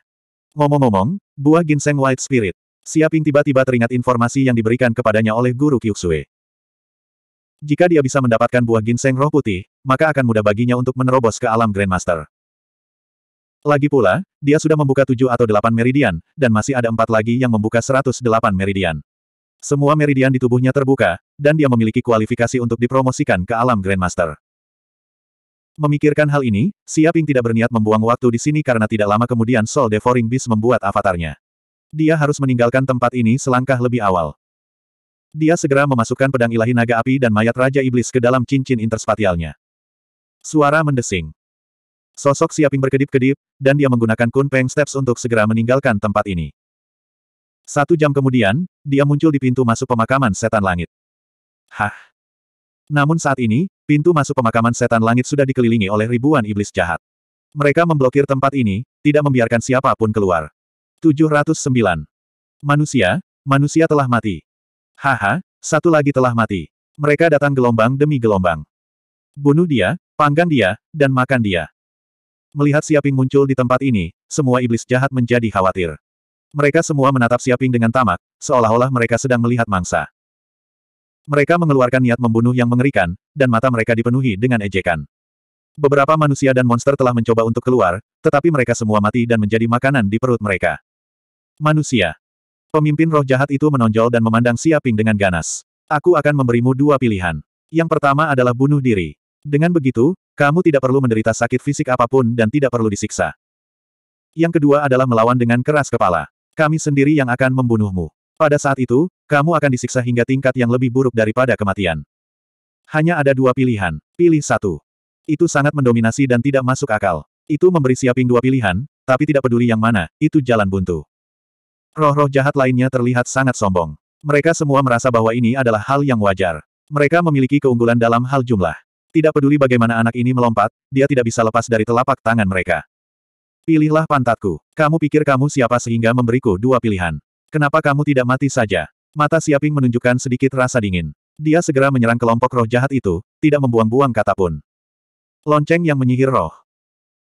Speaker 1: Ngomong-ngomong, buah ginseng White Spirit. Siaping tiba-tiba teringat informasi yang diberikan kepadanya oleh Guru Kyuksue. Jika dia bisa mendapatkan buah ginseng roh putih, maka akan mudah baginya untuk menerobos ke alam Grandmaster. Lagi pula, dia sudah membuka tujuh atau delapan meridian, dan masih ada empat lagi yang membuka seratus delapan meridian. Semua meridian di tubuhnya terbuka, dan dia memiliki kualifikasi untuk dipromosikan ke alam Grandmaster. Memikirkan hal ini, Siaping tidak berniat membuang waktu di sini karena tidak lama kemudian Soul Devouring Beast membuat avatarnya. Dia harus meninggalkan tempat ini selangkah lebih awal. Dia segera memasukkan pedang ilahi naga api dan mayat Raja Iblis ke dalam cincin interspatialnya. Suara mendesing. Sosok siaping berkedip-kedip, dan dia menggunakan Kun Peng Steps untuk segera meninggalkan tempat ini. Satu jam kemudian, dia muncul di pintu masuk pemakaman setan langit. Hah. Namun saat ini, pintu masuk pemakaman setan langit sudah dikelilingi oleh ribuan iblis jahat. Mereka memblokir tempat ini, tidak membiarkan siapapun keluar. 709. Manusia, manusia telah mati. Haha, satu lagi telah mati. Mereka datang gelombang demi gelombang. Bunuh dia, panggang dia, dan makan dia. Melihat Siaping muncul di tempat ini, semua iblis jahat menjadi khawatir. Mereka semua menatap Siaping dengan tamak, seolah-olah mereka sedang melihat mangsa. Mereka mengeluarkan niat membunuh yang mengerikan, dan mata mereka dipenuhi dengan ejekan. Beberapa manusia dan monster telah mencoba untuk keluar, tetapi mereka semua mati dan menjadi makanan di perut mereka. Manusia. Pemimpin roh jahat itu menonjol dan memandang Siaping dengan ganas. Aku akan memberimu dua pilihan. Yang pertama adalah bunuh diri. Dengan begitu, kamu tidak perlu menderita sakit fisik apapun dan tidak perlu disiksa. Yang kedua adalah melawan dengan keras kepala. Kami sendiri yang akan membunuhmu. Pada saat itu, kamu akan disiksa hingga tingkat yang lebih buruk daripada kematian. Hanya ada dua pilihan. Pilih satu. Itu sangat mendominasi dan tidak masuk akal. Itu memberi Siaping dua pilihan, tapi tidak peduli yang mana, itu jalan buntu. Roh-roh jahat lainnya terlihat sangat sombong. Mereka semua merasa bahwa ini adalah hal yang wajar. Mereka memiliki keunggulan dalam hal jumlah. Tidak peduli bagaimana anak ini melompat, dia tidak bisa lepas dari telapak tangan mereka. Pilihlah pantatku. Kamu pikir kamu siapa sehingga memberiku dua pilihan. Kenapa kamu tidak mati saja? Mata Siaping menunjukkan sedikit rasa dingin. Dia segera menyerang kelompok roh jahat itu, tidak membuang-buang kata pun. Lonceng yang menyihir roh.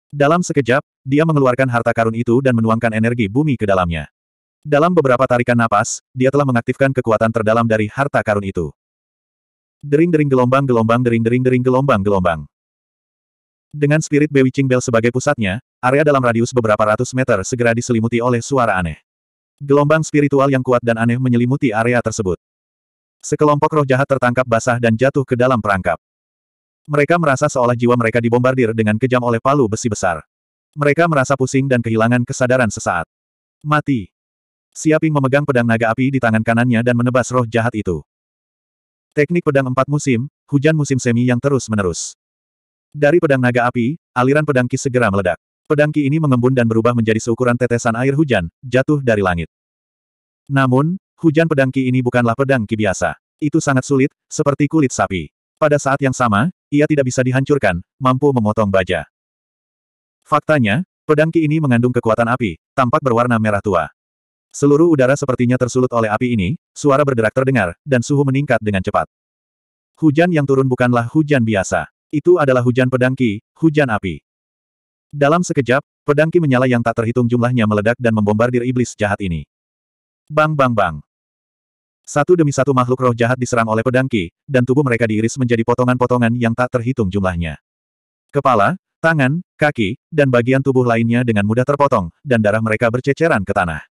Speaker 1: Dalam sekejap, dia mengeluarkan harta karun itu dan menuangkan energi bumi ke dalamnya. Dalam beberapa tarikan napas, dia telah mengaktifkan kekuatan terdalam dari harta karun itu. Dering-dering gelombang-gelombang dering-dering-dering gelombang-gelombang. Dengan spirit Bewitching Bell sebagai pusatnya, area dalam radius beberapa ratus meter segera diselimuti oleh suara aneh. Gelombang spiritual yang kuat dan aneh menyelimuti area tersebut. Sekelompok roh jahat tertangkap basah dan jatuh ke dalam perangkap. Mereka merasa seolah jiwa mereka dibombardir dengan kejam oleh palu besi besar. Mereka merasa pusing dan kehilangan kesadaran sesaat. Mati. Siaping memegang pedang naga api di tangan kanannya dan menebas roh jahat itu. Teknik pedang empat musim, hujan musim semi yang terus-menerus. Dari pedang naga api, aliran pedang Ki segera meledak. Pedang Ki ini mengembun dan berubah menjadi seukuran tetesan air hujan, jatuh dari langit. Namun, hujan pedang Ki ini bukanlah pedang Ki biasa. Itu sangat sulit, seperti kulit sapi. Pada saat yang sama, ia tidak bisa dihancurkan, mampu memotong baja. Faktanya, pedang Ki ini mengandung kekuatan api, tampak berwarna merah tua. Seluruh udara sepertinya tersulut oleh api ini, suara berderak terdengar, dan suhu meningkat dengan cepat. Hujan yang turun bukanlah hujan biasa. Itu adalah hujan pedang Ki, hujan api. Dalam sekejap, pedang Ki menyala yang tak terhitung jumlahnya meledak dan membombardir iblis jahat ini. Bang bang bang. Satu demi satu makhluk roh jahat diserang oleh pedang Ki, dan tubuh mereka diiris menjadi potongan-potongan yang tak terhitung jumlahnya. Kepala, tangan, kaki, dan bagian tubuh lainnya dengan mudah terpotong, dan darah mereka berceceran ke tanah.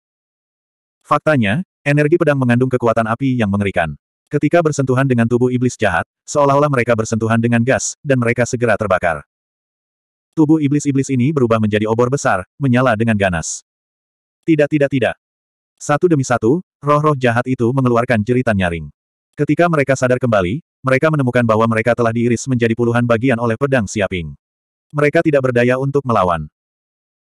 Speaker 1: Faktanya, energi pedang mengandung kekuatan api yang mengerikan. Ketika bersentuhan dengan tubuh iblis jahat, seolah-olah mereka bersentuhan dengan gas, dan mereka segera terbakar. Tubuh iblis-iblis ini berubah menjadi obor besar, menyala dengan ganas. Tidak tidak tidak, satu demi satu, roh-roh jahat itu mengeluarkan jeritan nyaring. Ketika mereka sadar kembali, mereka menemukan bahwa mereka telah diiris menjadi puluhan bagian oleh pedang siaping. Mereka tidak berdaya untuk melawan.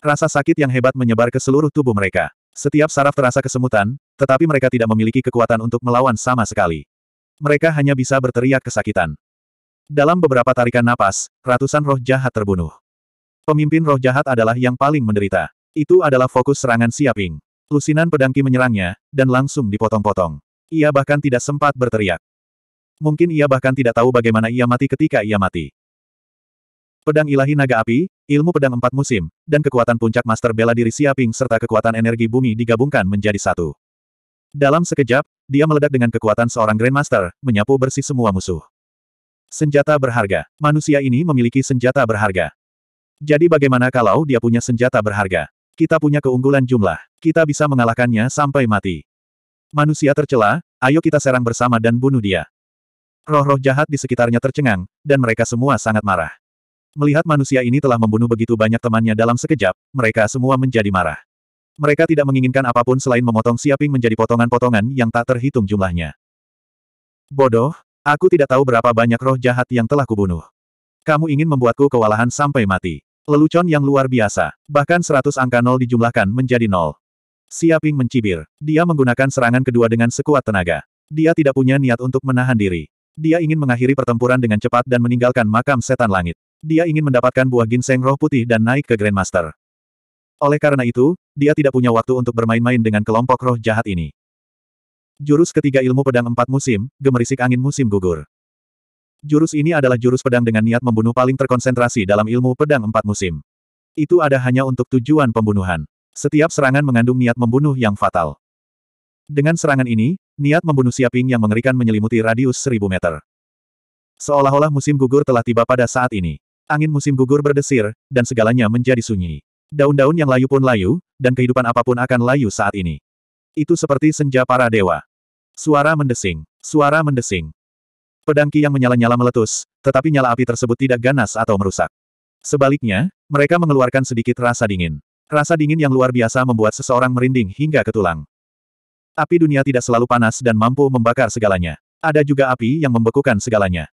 Speaker 1: Rasa sakit yang hebat menyebar ke seluruh tubuh mereka. Setiap saraf terasa kesemutan, tetapi mereka tidak memiliki kekuatan untuk melawan sama sekali. Mereka hanya bisa berteriak kesakitan. Dalam beberapa tarikan napas, ratusan roh jahat terbunuh. Pemimpin roh jahat adalah yang paling menderita. Itu adalah fokus serangan Siaping. Lusinan pedangki menyerangnya, dan langsung dipotong-potong. Ia bahkan tidak sempat berteriak. Mungkin ia bahkan tidak tahu bagaimana ia mati ketika ia mati. Pedang ilahi naga api, ilmu pedang empat musim, dan kekuatan puncak master bela diri Siaping serta kekuatan energi bumi digabungkan menjadi satu. Dalam sekejap, dia meledak dengan kekuatan seorang Grandmaster, menyapu bersih semua musuh. Senjata berharga. Manusia ini memiliki senjata berharga. Jadi bagaimana kalau dia punya senjata berharga? Kita punya keunggulan jumlah. Kita bisa mengalahkannya sampai mati. Manusia tercela, ayo kita serang bersama dan bunuh dia. Roh-roh jahat di sekitarnya tercengang, dan mereka semua sangat marah. Melihat manusia ini telah membunuh begitu banyak temannya dalam sekejap, mereka semua menjadi marah. Mereka tidak menginginkan apapun selain memotong Siaping menjadi potongan-potongan yang tak terhitung jumlahnya. Bodoh, aku tidak tahu berapa banyak roh jahat yang telah kubunuh. Kamu ingin membuatku kewalahan sampai mati. Lelucon yang luar biasa. Bahkan seratus angka nol dijumlahkan menjadi nol. Siaping mencibir. Dia menggunakan serangan kedua dengan sekuat tenaga. Dia tidak punya niat untuk menahan diri. Dia ingin mengakhiri pertempuran dengan cepat dan meninggalkan makam setan langit. Dia ingin mendapatkan buah ginseng roh putih dan naik ke Grandmaster. Oleh karena itu, dia tidak punya waktu untuk bermain-main dengan kelompok roh jahat ini. Jurus ketiga ilmu pedang empat musim, gemerisik angin musim gugur. Jurus ini adalah jurus pedang dengan niat membunuh paling terkonsentrasi dalam ilmu pedang empat musim. Itu ada hanya untuk tujuan pembunuhan. Setiap serangan mengandung niat membunuh yang fatal. Dengan serangan ini, niat membunuh Siaping yang mengerikan menyelimuti radius seribu meter. Seolah-olah musim gugur telah tiba pada saat ini. Angin musim gugur berdesir, dan segalanya menjadi sunyi. Daun-daun yang layu pun layu, dan kehidupan apapun akan layu saat ini. Itu seperti senja para dewa. Suara mendesing, suara mendesing. Pedang Ki yang menyala-nyala meletus, tetapi nyala api tersebut tidak ganas atau merusak. Sebaliknya, mereka mengeluarkan sedikit rasa dingin. Rasa dingin yang luar biasa membuat seseorang merinding hingga ke tulang. Api dunia tidak selalu panas dan mampu membakar segalanya. Ada juga api yang membekukan segalanya.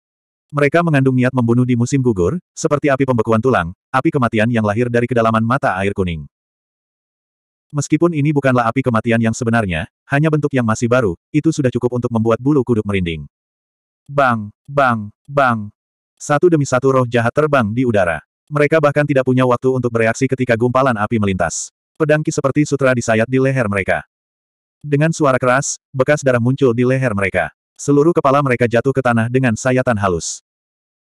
Speaker 1: Mereka mengandung niat membunuh di musim gugur, seperti api pembekuan tulang, api kematian yang lahir dari kedalaman mata air kuning. Meskipun ini bukanlah api kematian yang sebenarnya, hanya bentuk yang masih baru, itu sudah cukup untuk membuat bulu kuduk merinding. Bang, bang, bang. Satu demi satu roh jahat terbang di udara. Mereka bahkan tidak punya waktu untuk bereaksi ketika gumpalan api melintas. Pedangki seperti sutra disayat di leher mereka. Dengan suara keras, bekas darah muncul di leher mereka. Seluruh kepala mereka jatuh ke tanah dengan sayatan halus.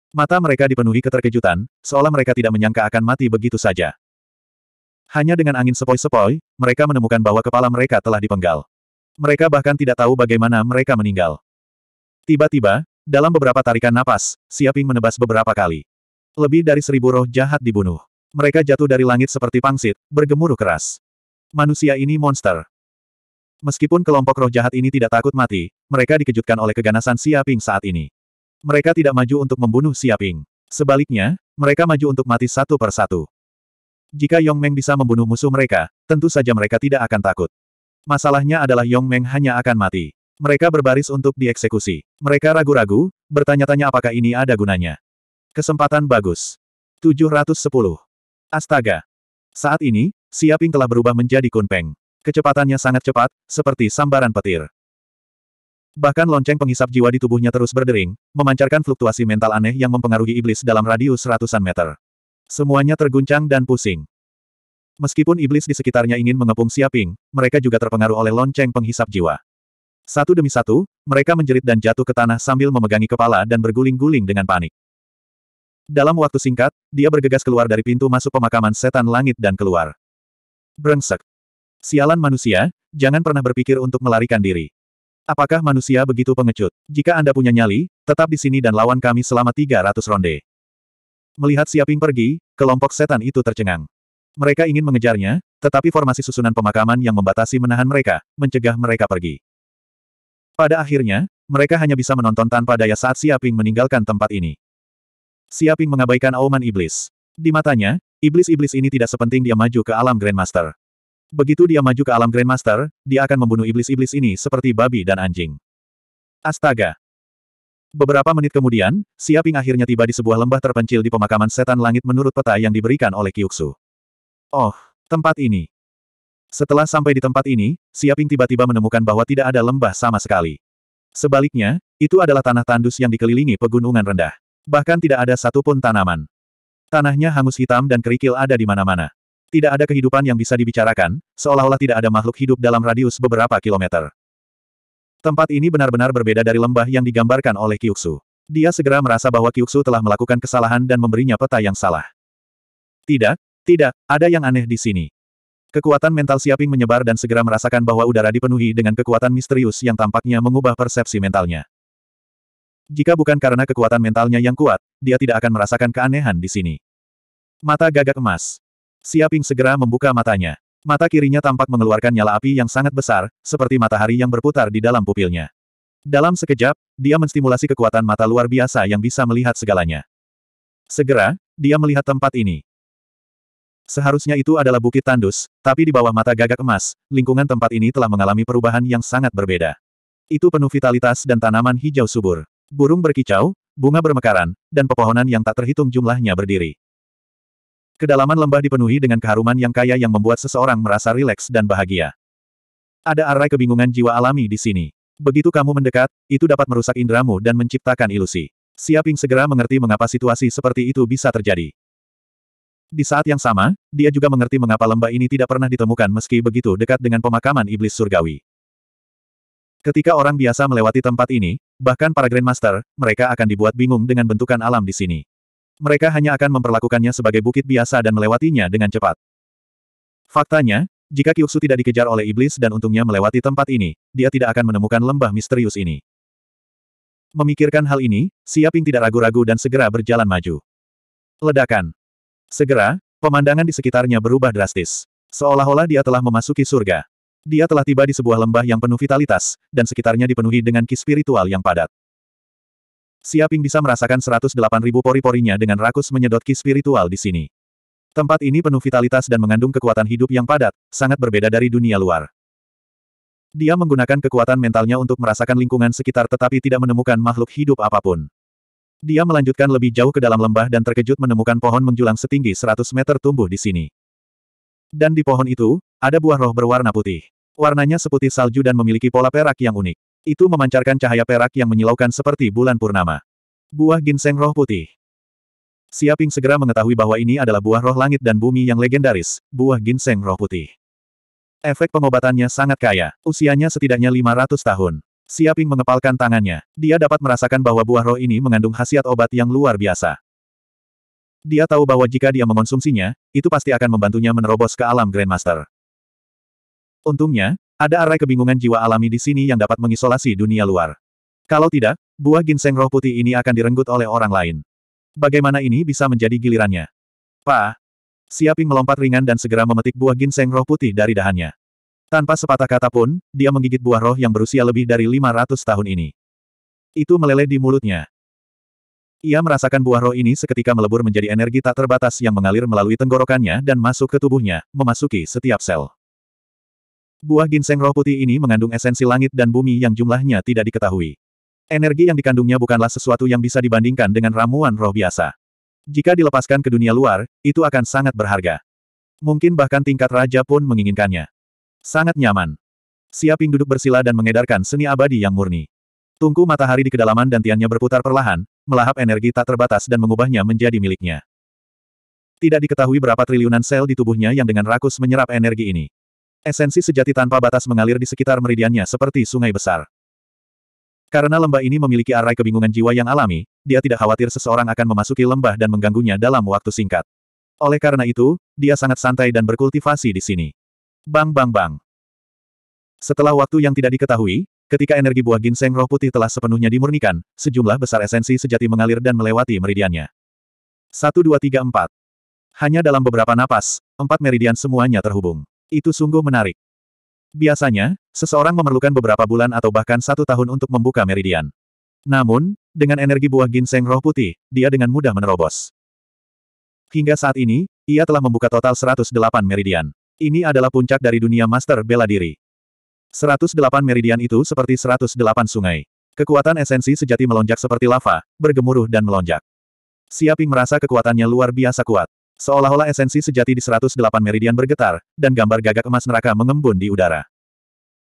Speaker 1: Mata mereka dipenuhi keterkejutan, seolah mereka tidak menyangka akan mati begitu saja. Hanya dengan angin sepoi-sepoi, mereka menemukan bahwa kepala mereka telah dipenggal. Mereka bahkan tidak tahu bagaimana mereka meninggal. Tiba-tiba, dalam beberapa tarikan napas, Siaping menebas beberapa kali. Lebih dari seribu roh jahat dibunuh. Mereka jatuh dari langit seperti pangsit, bergemuruh keras. Manusia ini monster. Meskipun kelompok roh jahat ini tidak takut mati, mereka dikejutkan oleh keganasan Siaping saat ini. Mereka tidak maju untuk membunuh Siaping. Sebaliknya, mereka maju untuk mati satu per satu. Jika Yong Meng bisa membunuh musuh mereka, tentu saja mereka tidak akan takut. Masalahnya adalah Yong Meng hanya akan mati. Mereka berbaris untuk dieksekusi. Mereka ragu-ragu, bertanya-tanya apakah ini ada gunanya. Kesempatan bagus. 710. Astaga. Saat ini, Siaping telah berubah menjadi kunpeng. Kecepatannya sangat cepat, seperti sambaran petir. Bahkan lonceng penghisap jiwa di tubuhnya terus berdering, memancarkan fluktuasi mental aneh yang mempengaruhi iblis dalam radius ratusan meter. Semuanya terguncang dan pusing. Meskipun iblis di sekitarnya ingin mengepung Siaping, mereka juga terpengaruh oleh lonceng penghisap jiwa. Satu demi satu, mereka menjerit dan jatuh ke tanah sambil memegangi kepala dan berguling-guling dengan panik. Dalam waktu singkat, dia bergegas keluar dari pintu masuk pemakaman setan langit dan keluar. Brengsek. Sialan manusia, jangan pernah berpikir untuk melarikan diri. Apakah manusia begitu pengecut? Jika Anda punya nyali, tetap di sini dan lawan kami selama 300 ronde. Melihat Siaping pergi, kelompok setan itu tercengang. Mereka ingin mengejarnya, tetapi formasi susunan pemakaman yang membatasi menahan mereka, mencegah mereka pergi. Pada akhirnya, mereka hanya bisa menonton tanpa daya saat Siaping meninggalkan tempat ini. Siaping mengabaikan auman iblis. Di matanya, iblis-iblis ini tidak sepenting dia maju ke alam Grandmaster. Begitu dia maju ke alam Grandmaster, dia akan membunuh iblis-iblis ini seperti babi dan anjing. Astaga! Beberapa menit kemudian, Siaping akhirnya tiba di sebuah lembah terpencil di pemakaman setan langit menurut peta yang diberikan oleh Kyuksu. Oh, tempat ini. Setelah sampai di tempat ini, Siaping tiba-tiba menemukan bahwa tidak ada lembah sama sekali. Sebaliknya, itu adalah tanah tandus yang dikelilingi pegunungan rendah. Bahkan tidak ada satupun tanaman. Tanahnya hangus hitam dan kerikil ada di mana-mana. Tidak ada kehidupan yang bisa dibicarakan, seolah-olah tidak ada makhluk hidup dalam radius beberapa kilometer. Tempat ini benar-benar berbeda dari lembah yang digambarkan oleh Kyuksu. Dia segera merasa bahwa Kyuksu telah melakukan kesalahan dan memberinya peta yang salah. Tidak, tidak, ada yang aneh di sini. Kekuatan mental Siaping menyebar dan segera merasakan bahwa udara dipenuhi dengan kekuatan misterius yang tampaknya mengubah persepsi mentalnya. Jika bukan karena kekuatan mentalnya yang kuat, dia tidak akan merasakan keanehan di sini. Mata gagak emas. Siaping segera membuka matanya. Mata kirinya tampak mengeluarkan nyala api yang sangat besar, seperti matahari yang berputar di dalam pupilnya. Dalam sekejap, dia menstimulasi kekuatan mata luar biasa yang bisa melihat segalanya. Segera, dia melihat tempat ini. Seharusnya itu adalah bukit tandus, tapi di bawah mata gagak emas, lingkungan tempat ini telah mengalami perubahan yang sangat berbeda. Itu penuh vitalitas dan tanaman hijau subur. Burung berkicau, bunga bermekaran, dan pepohonan yang tak terhitung jumlahnya berdiri. Kedalaman lembah dipenuhi dengan keharuman yang kaya yang membuat seseorang merasa rileks dan bahagia. Ada arai kebingungan jiwa alami di sini. Begitu kamu mendekat, itu dapat merusak indramu dan menciptakan ilusi. Siaping segera mengerti mengapa situasi seperti itu bisa terjadi. Di saat yang sama, dia juga mengerti mengapa lembah ini tidak pernah ditemukan meski begitu dekat dengan pemakaman iblis surgawi. Ketika orang biasa melewati tempat ini, bahkan para Grandmaster, mereka akan dibuat bingung dengan bentukan alam di sini. Mereka hanya akan memperlakukannya sebagai bukit biasa dan melewatinya dengan cepat. Faktanya, jika Kyuksu tidak dikejar oleh iblis dan untungnya melewati tempat ini, dia tidak akan menemukan lembah misterius ini. Memikirkan hal ini, Siaping tidak ragu-ragu dan segera berjalan maju. Ledakan. Segera, pemandangan di sekitarnya berubah drastis. Seolah-olah dia telah memasuki surga. Dia telah tiba di sebuah lembah yang penuh vitalitas, dan sekitarnya dipenuhi dengan ki spiritual yang padat. Siaping bisa merasakan 108.000 pori-porinya dengan rakus menyedot ki spiritual di sini. Tempat ini penuh vitalitas dan mengandung kekuatan hidup yang padat, sangat berbeda dari dunia luar. Dia menggunakan kekuatan mentalnya untuk merasakan lingkungan sekitar tetapi tidak menemukan makhluk hidup apapun. Dia melanjutkan lebih jauh ke dalam lembah dan terkejut menemukan pohon menjulang setinggi 100 meter tumbuh di sini. Dan di pohon itu, ada buah roh berwarna putih. Warnanya seputih salju dan memiliki pola perak yang unik. Itu memancarkan cahaya perak yang menyilaukan seperti bulan purnama. Buah ginseng roh putih. Siaping segera mengetahui bahwa ini adalah buah roh langit dan bumi yang legendaris, buah ginseng roh putih. Efek pengobatannya sangat kaya, usianya setidaknya 500 tahun. Siaping mengepalkan tangannya. Dia dapat merasakan bahwa buah roh ini mengandung khasiat obat yang luar biasa. Dia tahu bahwa jika dia mengonsumsinya, itu pasti akan membantunya menerobos ke alam Grandmaster. Untungnya, ada arai kebingungan jiwa alami di sini yang dapat mengisolasi dunia luar. Kalau tidak, buah ginseng roh putih ini akan direnggut oleh orang lain. Bagaimana ini bisa menjadi gilirannya? Pa! Siaping melompat ringan dan segera memetik buah ginseng roh putih dari dahannya. Tanpa sepatah kata pun, dia menggigit buah roh yang berusia lebih dari 500 tahun ini. Itu meleleh di mulutnya. Ia merasakan buah roh ini seketika melebur menjadi energi tak terbatas yang mengalir melalui tenggorokannya dan masuk ke tubuhnya, memasuki setiap sel. Buah ginseng roh putih ini mengandung esensi langit dan bumi yang jumlahnya tidak diketahui. Energi yang dikandungnya bukanlah sesuatu yang bisa dibandingkan dengan ramuan roh biasa. Jika dilepaskan ke dunia luar, itu akan sangat berharga. Mungkin bahkan tingkat raja pun menginginkannya. Sangat nyaman. Siaping duduk bersila dan mengedarkan seni abadi yang murni. Tungku matahari di kedalaman dan tiannya berputar perlahan, melahap energi tak terbatas dan mengubahnya menjadi miliknya. Tidak diketahui berapa triliunan sel di tubuhnya yang dengan rakus menyerap energi ini. Esensi sejati tanpa batas mengalir di sekitar meridiannya seperti sungai besar. Karena lembah ini memiliki arai kebingungan jiwa yang alami, dia tidak khawatir seseorang akan memasuki lembah dan mengganggunya dalam waktu singkat. Oleh karena itu, dia sangat santai dan berkultivasi di sini. Bang bang bang. Setelah waktu yang tidak diketahui, ketika energi buah ginseng roh putih telah sepenuhnya dimurnikan, sejumlah besar esensi sejati mengalir dan melewati meridiannya. 1 2 3 4. Hanya dalam beberapa napas, empat meridian semuanya terhubung. Itu sungguh menarik. Biasanya, seseorang memerlukan beberapa bulan atau bahkan satu tahun untuk membuka meridian. Namun, dengan energi buah ginseng roh putih, dia dengan mudah menerobos. Hingga saat ini, ia telah membuka total 108 meridian. Ini adalah puncak dari dunia master bela diri. 108 meridian itu seperti 108 sungai. Kekuatan esensi sejati melonjak seperti lava, bergemuruh dan melonjak. Siaping merasa kekuatannya luar biasa kuat. Seolah-olah esensi sejati di 108 meridian bergetar, dan gambar gagak emas neraka mengembun di udara.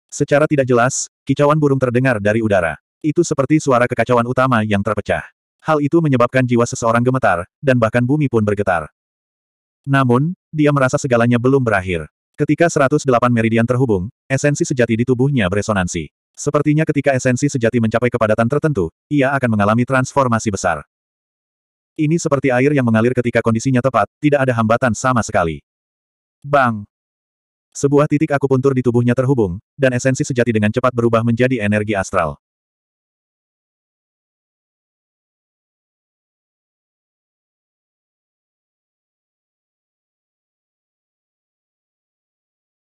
Speaker 1: Secara tidak jelas, kicauan burung terdengar dari udara. Itu seperti suara kekacauan utama yang terpecah. Hal itu menyebabkan jiwa seseorang gemetar, dan bahkan bumi pun bergetar. Namun, dia merasa segalanya belum berakhir. Ketika 108 meridian terhubung, esensi sejati di tubuhnya beresonansi. Sepertinya ketika esensi sejati mencapai kepadatan tertentu, ia akan mengalami transformasi besar. Ini seperti air yang mengalir ketika kondisinya tepat, tidak ada hambatan sama sekali. Bang! Sebuah titik akupuntur di tubuhnya terhubung, dan esensi sejati dengan cepat berubah menjadi energi astral.